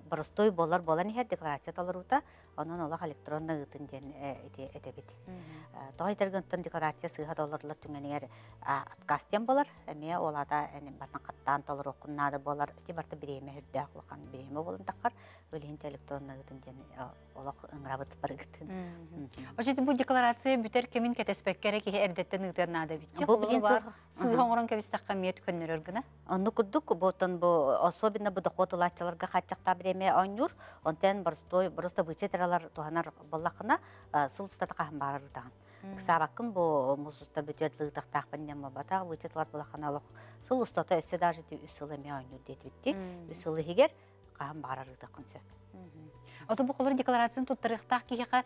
боростой болар болан ер э, э, декларация таларута онон олақ электронно ытын ден этебит той дергөнтөн декларация сыйха долларлар түнгенер откастен болар эме олада эне бартан каттан толор окуннады болар эти барта биреме хүрдө кылган биреме болон такар өлен электронно ытын ден э, олақ ыңрабыт баргытын ошети бу декларация бүтер кемин кетеспек керек эрдеттен ытын ады бит бу сыйхоңрон кебистакка миет көннөрөр гына курдук ботон бу особенно бу дохотылатчыларга хатчакта биреме онюр онтен барстой просто вычетералар туханар боллакына э, сыл стата кахын барыр таган ксабакын бу мусуста бөтөрлүк тактак бенен бата вычетлар боллаканалык сыл устата өсө даже ти үсөлеме онюр дейт битти үсөлү хигер кахын барыр тагынсы Осы бұл қолыр декларацияны тұттырықтақ кейхеға э,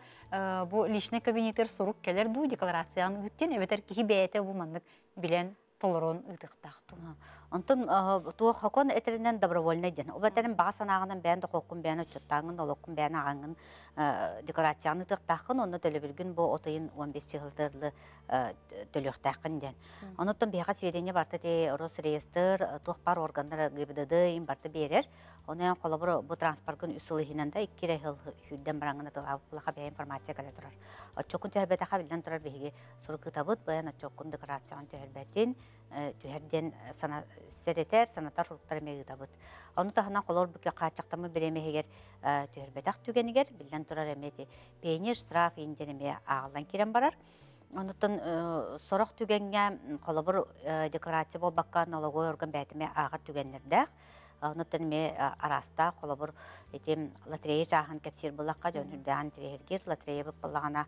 бұл личный кабинеттер сұрук келер ду декларацияны үттен әбетер кейхи бәйті бұл маңдық білен толорон ыдыктах туна. Онтон э, туо хокон этеринен добровольный ден. Обатерин баа санагынан бәнді хоккун бәні чоттаңын, олоккун бен аңын Э, декорацияны оны онны төлөбүлгүн бұл отыйын 15 жылдырлы э, төлөх тахын ден. Онуттан бияга сведения барты те Росреестр э, тухпар органдар ГИБДД им барты берер. Онуян колобур бу транспорткын үсылы хинанда 2 рехил хүдден бараңына тылабылаха бия информация кәле турар. Отчокун төлбәтәхә билдән турар биһиге суры кытабыт баян отчокун декорацияны түһәрден э, сәрәтәр санатар хурттар мегытабыт. Аны тахана холор бүкке качактамы беремегер э, түһәрбетак түгенігер, билден тұрар эмети. Пенер штраф индереме агылдан кирен барар. Онутын э, сорох түгенге холобур декларация болбакка налогой орган бәтиме агыр түгеннердәк. Онутын ме араста холобур этим лотерея жахан кепсир булакка жөнүрдән тирергер лотерея буллагана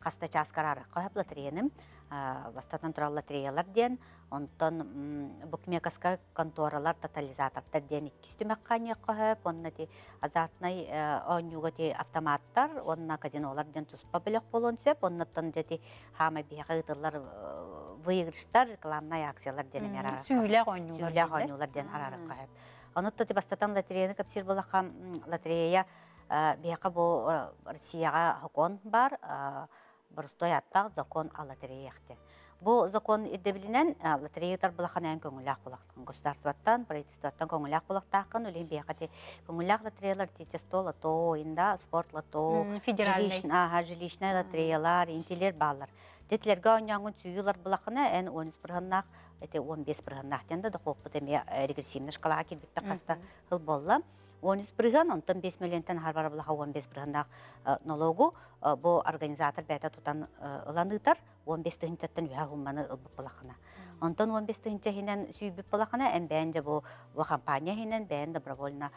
каста часкарары. Кайып лотереяны бастатан туралла лотереялар диэн онтон бүкмекасқа конторалар тотализатортар диэн қане қоғып, онына де азартнай э, оонньюга де автоматтар онна казинолар ден тұспа билек болуын сөп оннаттан дети хама биэха ытыллар э, выигрыштар рекламнай акциялар диэн эмер сүүлэх оонньюлар диэн арарык қоғып. онутта ти бастатан лотереяны көпсер болақам, лотерея э, биэха бұл россияга хокон бар Бұрыстой аттақ закон алатыреяқты. Бұл закон үддебілінен лотереятар бұлақан ән көңілақ бұлақтың. Государстваттан, правительстваттан көңілақ бұлақтақын, өлен бияқаты көңілақ лотереялар, течесто лато, ойында спорт лато, жилищный лотереялар, интелер баллар. Детілерге ойнаңын түйілер бұлақына ән 13 бұрғыннақ, 15 бұрғыннақ денді, дұқоқ бұдеме э, регрессивні қасты ғыл болла. Онис брыган, онтон 5 миллион харбар бұлаға 15 брыганнақ нологу, бұ организатор бәті тұтан ұланытар, 15 тұхынчаттан үйә ғумманы ұлбып бұлақына. Онтон 15 тұхынча хинен сүйбіп бұлақына, әм бәйін жа бұ компания хинен бәйін добровольна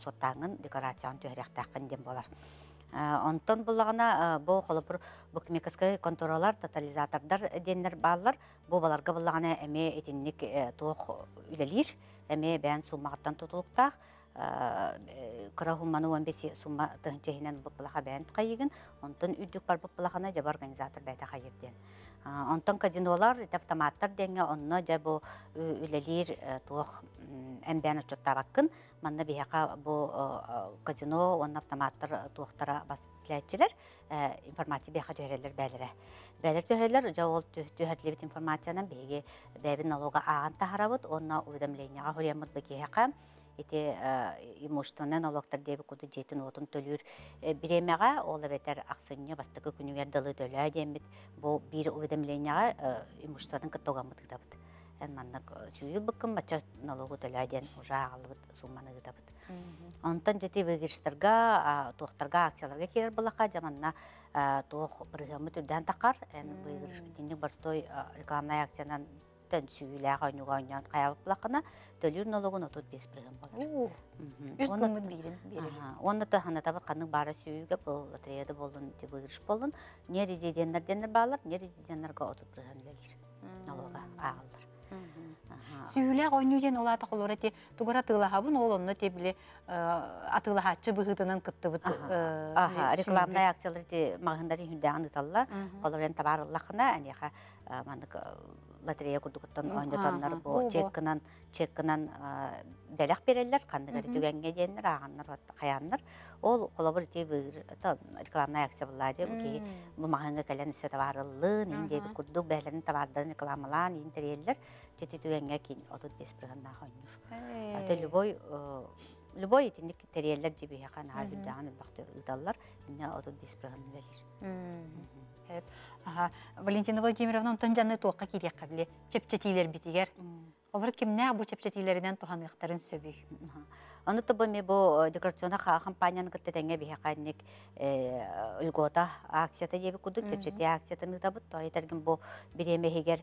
соттаңын декорациян түйәріқтақын дем болар. Онтон буллагана бу холопур букмекерская конторалар, тотализатордар дендер баллар, бу баларга буллагана эме этинник туох үлелир, эме бән сумматтан тутулуктах, кырагын маны 15 сумма тыгынчаһинен быппылаха бәнт кайыгын, онтон үддүк бар быппылахана жабы организатор бәйта хайырден. Э, онтон казинолар, автоматтар дәңе, онно жабу үлелер э, туох әмбән отчетта баккын, манна бияка бу э, казино, он автоматтар туохтара басып тіләтчілер, информация бияка төһәрелер бәлірі. Бәлір төһәрелер, жау ол төһәтлебет информациянан бейге бәбін налога ағын тахарабыт, онна уведомленияға хулиямыт бәкеяқа, ите э, имуштан аналогтар дебе куды жетин отун төлүр э, биремега ол бетер аксынне бастыкы күнүгер дылы дөлө демит бу бир уведомленияга э, имуштадын кыттоган бытыктабыт эн маннак сүйүл быккын бача налогу төлөден уже агалыбыт сумманы гыдабыт онтон жети выгырыштарга туохтарга акцияларга кирер булака манна туох программы түрдөн такар эн выигрыш киндик барстой рекламный акциянан тен сүйілі ғойны ғойны қайабып лақына төлір налогын отуд бес бірген болады. Үз көмін бейрін Оны да ғана табы қанның бары сүйіге бұл лотереяда болын, тебігіріш болын, не резиденлерденер бағалар, не резиденлерге отуд бірген лелер. Налога ағылыр. Сүйілі ғойнуден ол атық олар әте тұғыра тылаға бұн ол оны тебілі атшы бұғыдының күтті бұт. Рекламдай акциялар әте мағындары үйінде аңдыталылар. Олар ән табарылықына әне қа лотерея курдугуттан ойнотоннор бу чеккынан чеккынан бәләк береллер кандыгар түгәнгә аганнар ол колобыр рекламная акция булла ди ки бу товарлы товардан рекламалан түгәнгә кин э. любой э, любой бакты бес Аха, Валентина Владимировна онтон жанны туаққа қабілі, қабіле, чепчетилер битигер. Олар бұ бу туған ұйықтарын сөбей. Оны тобы ми бу э, декорационна ха компанияны кытта тәңгә бихе кайник үлгота э, акцията дебе кудык чепчети акциятын табыт той тәргин бу биреме хегер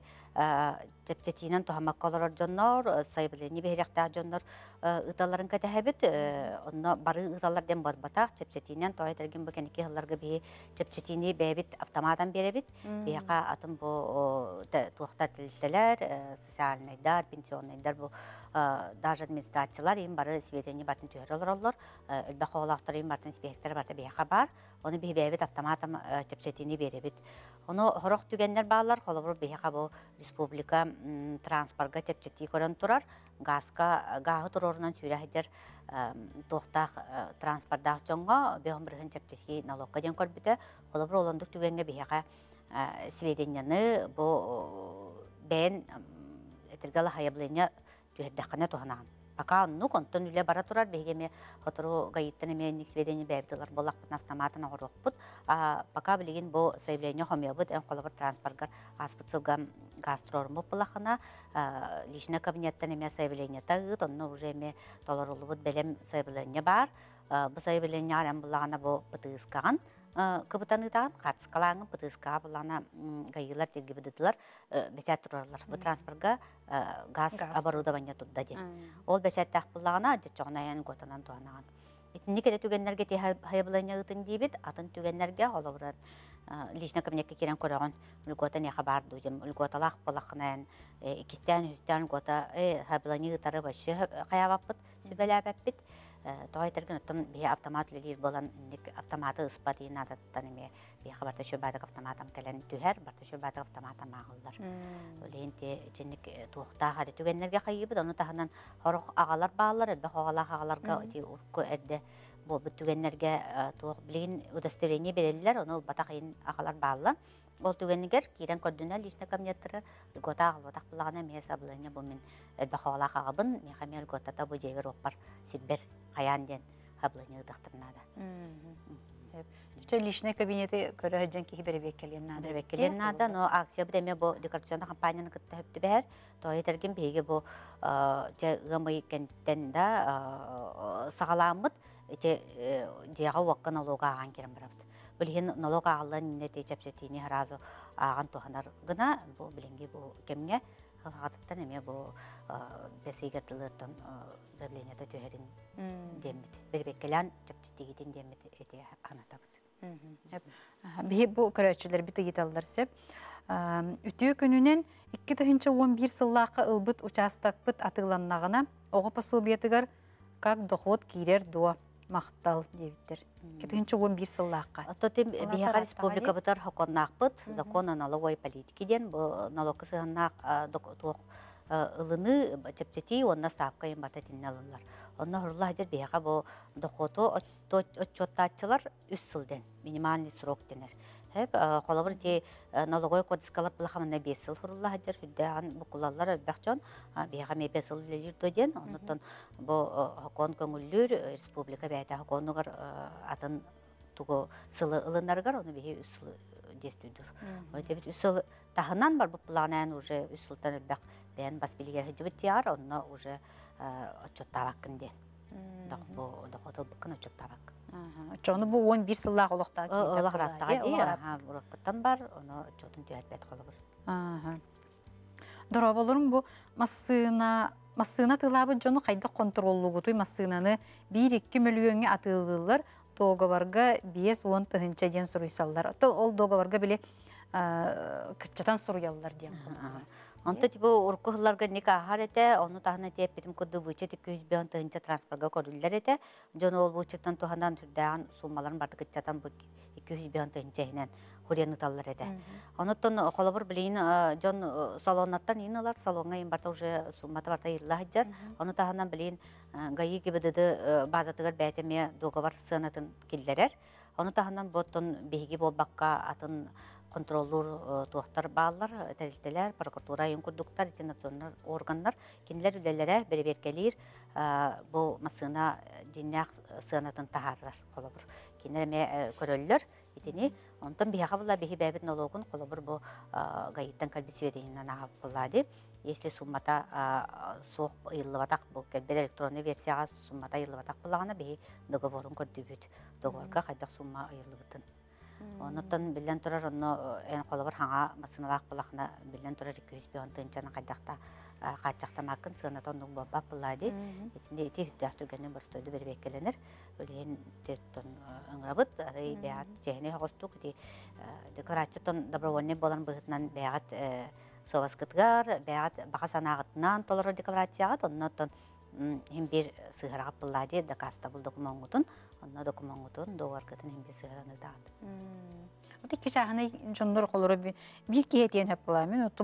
чепчетинен э, тохамак колор жоннор сайбылыны бихеректа жоннор ыталарын ката хәбит онно бары ыталар дем бар батак чепчетинен той тәргин бу кенеки хылларга бихе чепчетини бәбит автоматан беребит бияка атын бу туактар телтелер социальный дар пенсионный дар бу даже администрациялар им бары тени батын түйөр олар олар үлбәқ олақтыр ем бартын сбехтер барты бейқа бар оны бейбәбет автоматам чепсетини беребит оны хорох түгендер баалар холобур бейқа бу республика транспортга чепсети көрөн турар газка гаагы турорунан сүйрәһидер тохтах транспортдах чоңго бехом бирген чепсети налогка ден көрбүтө холобур олондук түгенге бейқа сведенияны бу бен этергала хаябленя түһердәхкана туһанаган Пока онну контон бара турар бегеме хотору гайыттаныме болак бәйбдылар болақ бұтын автоматын а Пока білеген бұл заявление хомеобыт ән қолыбыр транспортгар аспытсылған гастрормы бұлақына личный кабинеттаныме заявление тагыт, онны уже ме толарулыбыт белем заявление бар. Бұл заявление арам бұлағына бұл бұтығызқаған кыбытаныдаган э, катыскалаңы бытыска булана гаилар деги быдытылар бечат газ оборудование тутда ол бечат так буллагана жочогона ян готанан туанаған. итинни кере түгеннерге те хайбылайна ытын дебит атын түгеннерге олобурат э, лично ко мне кирен көрөгөн үлготан яха бар дудем үлготалах булахнан кистен үстен гота тоғайтыргын оттон бие автомат үлелир болан инник автоматы ыспат иинататтан эме бие барта шөбатык автоматам кэлен түһәр барта шөбатык автоматам ағыллар улеенте чинник туохтаахары түгеннерге хайыбыт ону таханан хорох агалар баалар эбе хоголаах агаларга ити урку эрде бұл бүттүгеннерге э, туох билигин удостоверение берелилер оны батак ыйын акалар баалла ол түгеннигер кирен көрдүнө личный кабинеттары льгота агалбатак булагана мээ сабылыне бу мен элбахабалаах агабын меха мен льготата бу жебер оппар сиббер каян диен хаблыне ыдактырынаада Че личные кабинеты көрөһөджөн киһи беребек келен наада. Беребек келен наада, но акция бдеме бұл декорационный компанияны кытта хөптү бәһәр, тоо етерген беге бұл э, же гымы кенттен да э, сагаламыт, эти дега уакка налога аган кирен барабыт. Билген налог агаллан инде течеп сетини харазу аган туханар гына бу биленге бу кемге хылгаттан эме бу бесигертылыттан заявлениеда төһерин демит. Бербеккелен чепчитигитин демит эти анатабыт. Бе бу көрәчелер бит йетәлләр сеп. Үтү көнүнен 2-11 сыллакы ылбыт участок бит атыланнагына оғы пособиетігір как доход кирер дуа мақтал дебиттер. Кетінші 11 сыллаққа. тем Бейхар Республика бұтар хоконнақпыт, закон аналогой политикиден, бұл налогы сығаннақ тоқ ылыны чептети онна сапка им бататинне алалар. Онна хурла дер бейха бу дохото отчоттатчылар 3 сылден минимальный срок денер. Хэп холобыр те налогой кодискалар булахамна бесил хурулла хаджар хүддә ан букулаллар бахчон бияга ме республика бәйтә атын сылы оны э, бар бас онна уже отчет Жоны бу 11 сыллах олохта олохраттага ди. Олохтан бар, оны бәт бу масына масына тылабы кайда контроллугу масынаны масынаны 1-2 миллионга атылдылар. Договорга 5-10 тыгынча ден суруйсаллар. Ол договорга биле э, кытчатан суруяллар Онто типа урку хылларга ник ахар эте, ону тахна тиеп бетим куды вычы ти көз бен тынча транспортга ол вычыттан тухандан түрдән суммаларын барды кытчатан бу 200 бен тынча хинен хуриянны таллар эте. Онуттан э, холобур билин э, жон э, салонаттан иналар салонга ин барта уже сумматы барта иллагыджар. Ону тахандан билин гайы кибедеде базатыгар бәйтеме договор сынатын киллерер. Оны таһынан боттон бол болбакка атын контроллур э, туохтар баалар, тәрилтелер, прокуратура юн органдар интернациональ органнар кинилер бірі берберкелир э, бұл масына э, диннях сыанатын қолы холобур. Кинилер ме көрөллөр, битини онтон биһаха була биһи бэбит налогун холобур бу гайыттан кальбисветиннан агап булады если суммата сох ыйлыбатак бу кэлбет электронный версияга суммата ыйлыбатак булагана биһи договорун көрдүбүт договорга хайдак сумма ыйлыбытын онуттан билен турар онно эн холобур хаңа масыналаак булахна билен турар 200 бион тынчаны хайдакта қачақтам акын сына тондуң болба пыла ди итинде ити хүттәк түгәнен бер стойды бер бекеленер үлен те тон ыңрабыт арай бәат сәне хостук ди декларация тон добровольный болан быгытнан бәат э, соваскытгар бәат баха санагытнан толор декларацияга тонно тон хим бир сыгырга пыла ди докаста бул документын онно документын догаркытын хим бир сыгыраны даат Аты кишаханы қолыры бір киетен хаппыла мен отты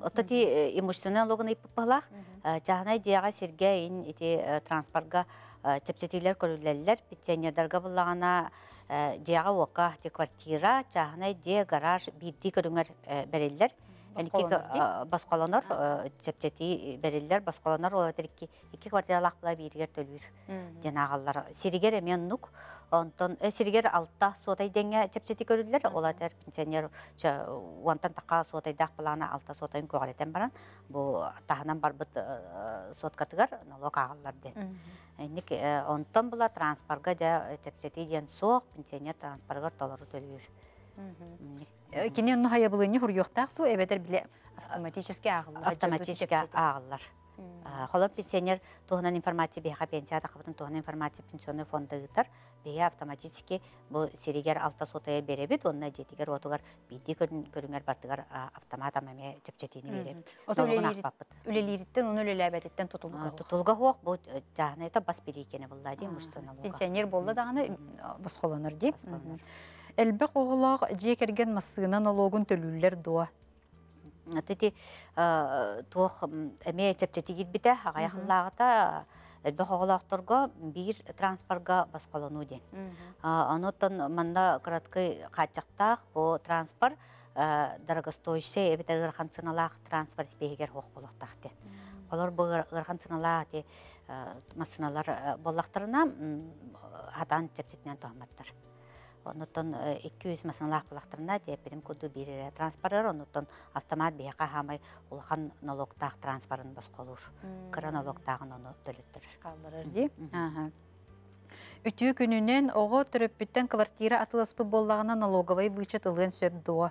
Отати э, имущественный налогын иппалах, жагына э, дияга серге ин ити э, транспортга чепчетилер көрүлөлөр, пенсионердерге буллагана дияга квартира, жагына дия гараж бирди көрүңөр берелер. Басқаланар, баскаланар чепчети басқаланар баскаланар олар терки 2 квартиралак була биргер төлүр. сергер сиригер эмен онтон өсіргер алтта сотай денге чепчети көрілдер, ола тәр пенсионер уантан тақа сотай дақ балана алта сотайын көғалетен баран, бұл тағынан бар бұт э, соткатығар налог ағалар ден. Әнік э, онтон бұла транспарға жа э, чепчети ден соқ, пенсионер транспарға толару төлүйір. Кенен нұхая бұлыны хұр жоқтақ ту, әбетер біле автоматически ағылар. Автоматически ағылар. Холоп пенсионер туғынан информация беха пенсия тахабытын туһунан информация пенсионный фонды ғытыр. бея автоматически бу серигер алта сотая беребит онына жетигер отугар биди көрүнгөр бартыгар автомат амаме жепчетини беребит. Солугун акпаппыт. Үлелириттен он үлелебетиттен тутулга. Тутулга хоок бу жаана это бас берекени булла ди алуға. Пенсионер болду бас басколонор ди. Элбек оголог жекерген дуа Тити э, туох әме чәпчәтигит бите, ағаяқылағыта әлбі э, қоғылақтырға бір транспорға басқалану ден. Э, Аноттан манда қыратқы қатчақтақ бұ транспор дарагастойшы әбет ғырқанцыналақ транспор спейгер хоқ болықтақ ден. Қолар бұ ғырқанцыналақ де масыналар болақтарына хатан чәпчетінен тұхматтар оннотон икки э, үс масын лақ бұлақтырына депедім күрді берері транспарер оннотон автомат бияқа хамай улахан налогтақ транспарын бос қолур кыра налогтағын оны төлөттүрүр калдырыр ди үтүү күнүнен ого төрөппүттен квартира атылыспы боллағына налоговый вычет ылын сөп дуо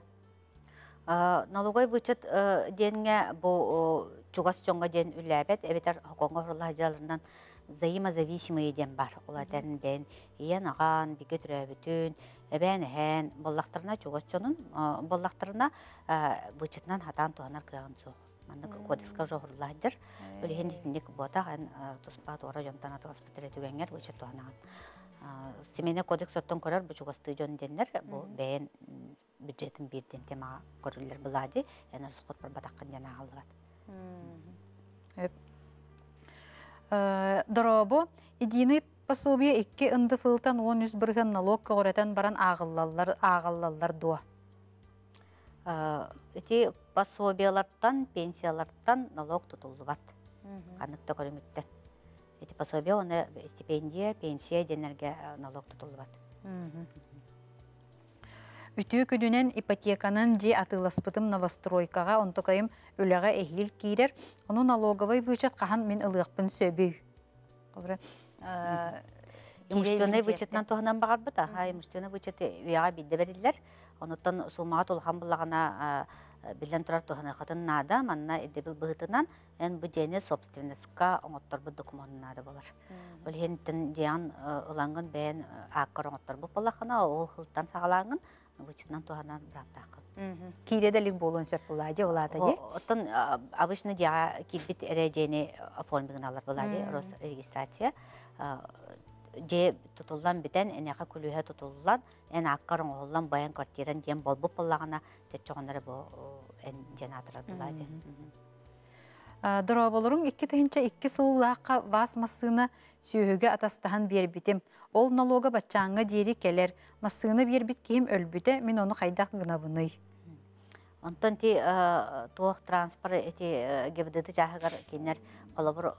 налоговый вычет э, дегенге бу чугас чоңга ден үләбет эбетер хоконго хурлахжаларынан заима зависимый ден бар. Улатарын бен иен аған, беге түрәбітін, әбән әһән, боллақтарына чуғасчонын, боллақтарына вычытнан хатан туғанар кыяғын соқ. Манны кодекска жоғырылла жыр, өліхен э. дитіндік бұта, ған э, тұспа туара жонтан атылас бітірі түгенгер вычыт туғанаған. Семене кодекс оттон көрер бұ чуғасты жон денлер, бұ бәйін бюджетін бірден тема көрілер бұлады, ән ұрсықот бір батаққан ден ағалығат. Э, доробо идини пособие икки үнді фылтан он үз бырган налог когоретен баран ағыллалар дуа э, эти пособиялардан пенсиялардан налог тутулубат қанықты көрүңүттен эти пособие оны стипендия пенсия денерге э, налог тутулубат Үтүү күнүнен ипотеканын же атыласпытым новостройкага онтокайым үлөгө эгил кейдер. ону налоговый вычет кахан мен ылықпын сөбүй. Имущественный вычетнан тоғынан бағар бұта. Имущественный вычет үйаға бидде берілдер. Онуттан суммага толған бұлағына билен турар туханы хатын нада манна эдебил быгытынан эн бүдени собственностька оңоттор бу документ нада болар. Ол хентин диан бен акыр оңоттор бу болахана ол хылтан сагалангын вычетнан туһанан браптахын. Кире де лик болон сөп булади олады де. Оттон обычно диа килбит эрежени оформигин алар булади, рос регистрация. Же тутуллан битен энеха күлүһө тутуллан, эн аккарын оғыллан баян квартиран диен болбуп буллагана, чечоғонары бо эн жанатырар болады. Дұра болырың екі тігінші екі сылылаққа бас масыны сүйігі атастахан бербітім. Ол налога бачаңы дері келер. Масыны бербет кейім өлбеті, мен оны қайдақ ғынабыны. Онтон ти туох транспор әте э, гбдд жағығар кеннер қолабыр э,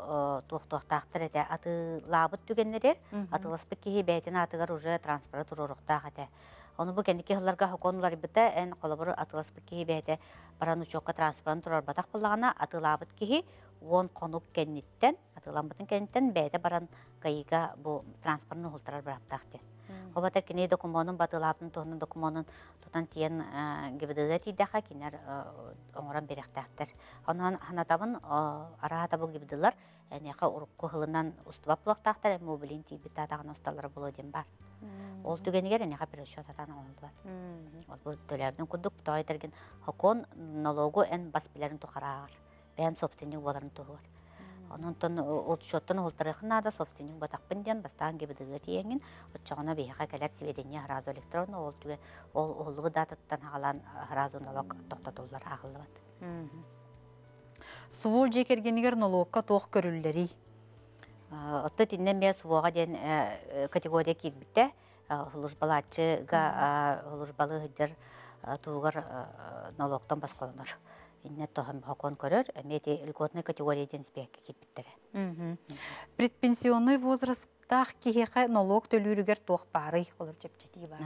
туох туох тақтыр әте аты лабыт түгеннерер атыласпык кихи бәйтін атыгар уже транспорт урурухтаах әте. Оны бұл кенеке хылларга хоконлар бите эн колобур атылас бу кейі бәді баран учокка транспарант турар батак буллагана атылабыт киһи вон конук кенниттен атыламбытын кенниттен бэте баран кайга бу транспарантны хултарар бараптакты. Обатар кини докумонын батылапын тоһунун докумонын тутан тиен гибдилер тидяха кинер оңыран берехтәхтер. Онан ханатабын арахата бу гибдилар нека урукку хылынан устубап булактахтар, эми убилин тибита тагын усталар боло дем бар. Ол түгенигер нека бир счет атан оңолдубат. Ол бу төлөбүн курдук тойтерген хокон налогу бас баспилерин тұқарағыр, Бен собственник оларын тухар онтон э, олчоттон олтарыхын ада собственник батакпын ден бастаған кебедыгы тиеңин отчоғына бейха кәләр сведения хразу электрон ол түге ол ағалан дататтан агалан хразунолог токтотуллар агылыбат суул жекергенигер налогка тоох көрүллери э, отто тиннен бе сувоға ден э, категория кирбитте хулушбалаатчыга хулушбалы хыджар туугар налогтан баскаланар инне тоһон хокон көрөр, эмети льготный категория Предпенсионный возраст тах кихеха налог төлүрүгер тох бары деп жепчети бар.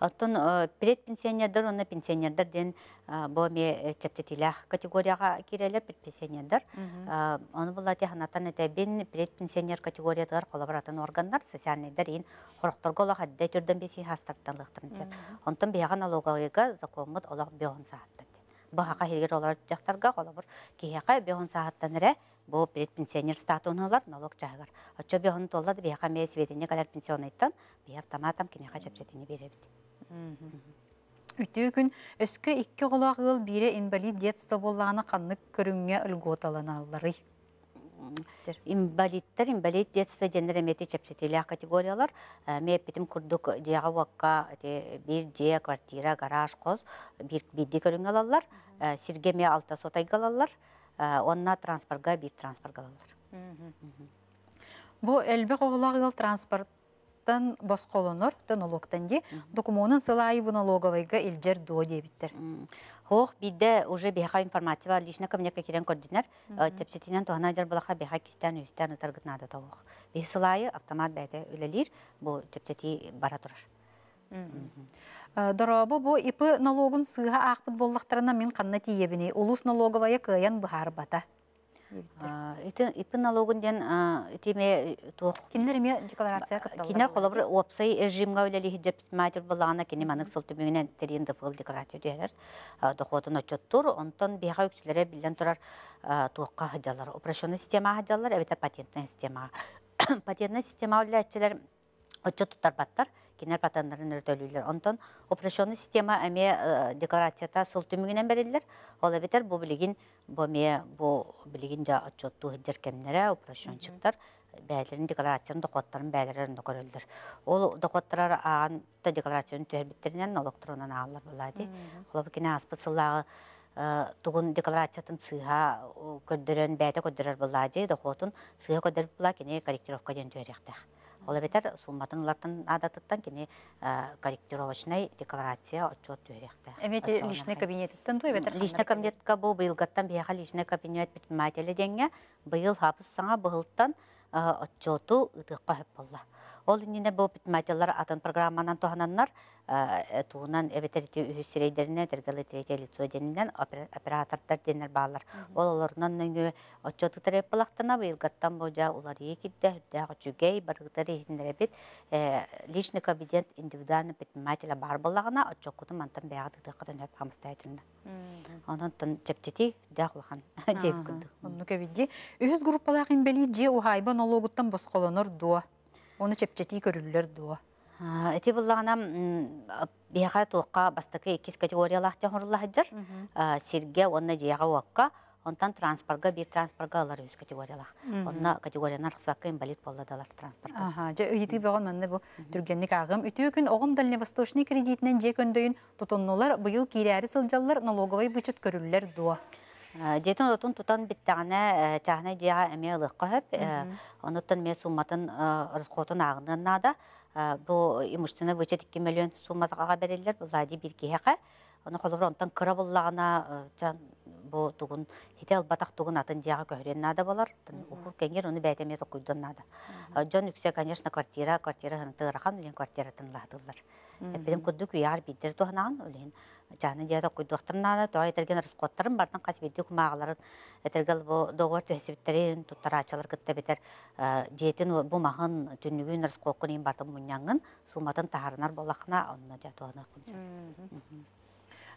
Оттон э, предпенсионердер, онда пенсионердер ден э, бу эме жепчетилях э, категорияга кирелер предпенсионердер. Оны булати ханатан этебин предпенсионер категориядагар органдар социальныйдер ин хорокторго адде түрдөн беси сеп. Онтон бияга бұғаға хергер олар қолы бұр кейеға бұғын сағаттан эре бұл бірет пенсионер статуналар налог жағыр. очо бұғын толады бұғаға мес берине қалар пенсион айттан бия автоматам кенеға чапчетини береді. Үтүү күн өскі үкі колак ыл бире инвалид детство боллааны каннык үлгі ылготаланаллары инвалидтер, инвалид детства мете жәпсетелі категориялар. Э, Мепетим курдук дега вакка бир же квартира, гараж, коз, бир бидди көрүн алалар. Э, Сиргеме алта сотай қалалар. Э, онна транспортға бір транспорт қалалар. Бу элбек оғылағыл транспорт тахтан басқолонор тонологтан де докумонын сылайы бұнологовайға илжер дуо дебиттер. Хоқ бидде уже беха информатива лишна коммуника керен көрдінер. Э, Тепсетинен туана дер балаха беха кистен үстен атаргытнады тауық. Бесылайы автомат бәді үлелер, бұл тепсети бара тұрар. Э, Доробу бу ипы налогын сыға ақпыт болдықтарына мен қанна тиебіне. ұлыс налоговая кыян бұхар бата. Иппен налогынден теме туох. Кинлер ме декларация кытталар. Кинлер холобр опсай режимга үлелі хиджеп матер балана кини манық сылты мүйінен терин дыфыл декларация дүйерер. Доходын отчоттур, онтон беға үксілері білден тұрар туоққа хыджалар. Операционный система хыджалар, әбетер патентная система. Патентная система үлелі әтчелер отче туттар баттар, кенер патандарын өртөлілер. Онтон операционный система әме э, декларацията сыл түмігінен бәрелілер. Ол әбетер бұл білігін, бұл ме бұл білігін жа отчетту хеджер кемнері, операциончықтар бәлерін декларацияны доқоттарын бәлерін доқорылдыр. Ол доқоттарар аған та декларацияны түйербеттерінен олықтыруынан ағылар болады. Құлабы кене аспы сылағы э, тугун декларациятын сыйга э, көрдөрөн бәйте көрдөрөр булла же дохотун сыйга көрдөрөр кене корректировка ден төрехтех бетер сумматын сумматынлардың адатыттан кені э, корректировочный декларация отчет түйректі. Эмете личный кабинеттен той бетер? Личный кабинетка бұл бұйылғаттан бияға личный кабинет бітмәтелі денге бұйыл хабыз саңа бұйылттан отчету ұдыққа өп болла. Ол инне бұл бітмәтелер атын программанан тоғананнар э, э, туғынан әбетерете үйсірейдеріне, тергелетерете лицойдерінен оператордар денер балар. Ол оларынан нөңі отчетықтар еппалақтана бұйылғаттан болжа олар екетті, дағы жүгей, барғықтар ехіндер әбет э, личный кабинет индивидуальны бітмәтелі бар болағына отчетқыды мантан бәғадықты қырын әп хамыстайтынды. Онын чепчети дәғылған деп күндік. Онны көбінде. Үйіз группалағын бәлі же ұхайбан олығыттан босқолоныр дуа оны чепчети Әті дуо. Эти буллаганам бастықы екес бастакы экис категориялахтан хуруллахаджар. Серге, онна жияга уаққа, онтан транспортга бір транспортга алар өз категориялах. Онна категориянар хсвакка инвалид болдадалар транспортга. Аха, же ыйты бөгөн менде бұл түргенник агым үтүү күн огым дальневосточный кредитинен же көндөйүн тутуннулар быйыл кирээри сылжаллар налоговый бычыт көрүллөр дуо. Жетен э, отун тутан биттагана чахна э, жига эме ылыкка хөп. Э, онуттан мен сумматын рыскотун агынан нада. Бу имуштына выча 2 миллион сумматага бұл әді лади бир кехе. Оны холобронтан кыра буллагына жан бу тугун хител батак атын жига көрөн нада болар. Ухур кеңер оны бәйтеме токуйдан нада. Жон үксе, конечно, квартира, квартира хантырахан, үлен квартира тынлатылар. Эпеден куддук ар биддер туханаган, үлен жаны диада куйдуктарнана той этерген расходтарын бардын касбетти кумагаларын этергел бу договор төсөбүттерин туттарачылар кытта бетер э, жетин бу махын түнүгүн расходкун ин бардын муньяңын суматын тахарынар болахна онна жатуаны кун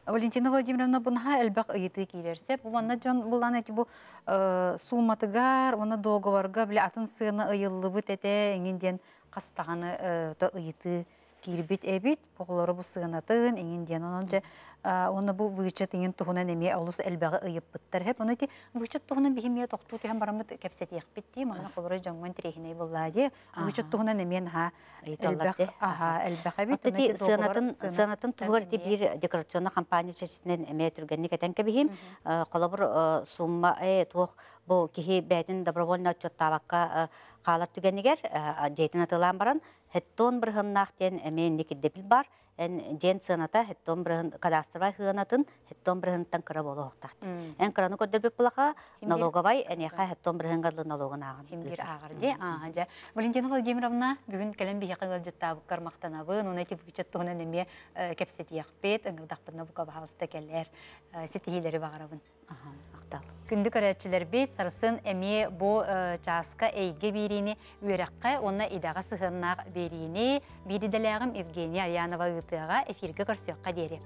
Валентина Владимировна бунха элбак ыйыты килерсе бу манна жон булан эти бу э, суматыгар оны договорга биле атын сыны ыйыллыбыт эте қастағаны кастаганы э, ыйыты кирбит эбит, поғылары бұсығына тығын, еңінден онын жа Э, оны бу вычет иген туһунан эме олус элбагы ыйып биттер хеп оны ти вычет туһунан бихимия тохту ти барамыт кепсет яқ битти вычет сынатын бир декорационна компания чечтен эме түргенне колобур э, э, сумма тух бу кихи добровольно қалар түгенігер бір бар эн ген сыната хеттон брын кадастровай хыанатын хеттон брынтан кыра болу хоктат. Эн кыраны көдөрбек булаха налоговай энеха хеттон брынгалы налогын агын. Имдир агырды. Аа жа. Валентина Владимировна бүгүн келен бихе кылып жатта бу кармактана бу ну найти бу чат тугуна неме э, кепсет яхпет ыңгырдак бу бу кабалста келер э, сетилери багарабын. Күндік көрәтшілер бейт сарысын әме бұ жасқа э, әйге беріне, өріққа оны идаға сығыннақ беріне, береділәғім Евгения Арьянова ұтыға эфирге көрсеққа дере.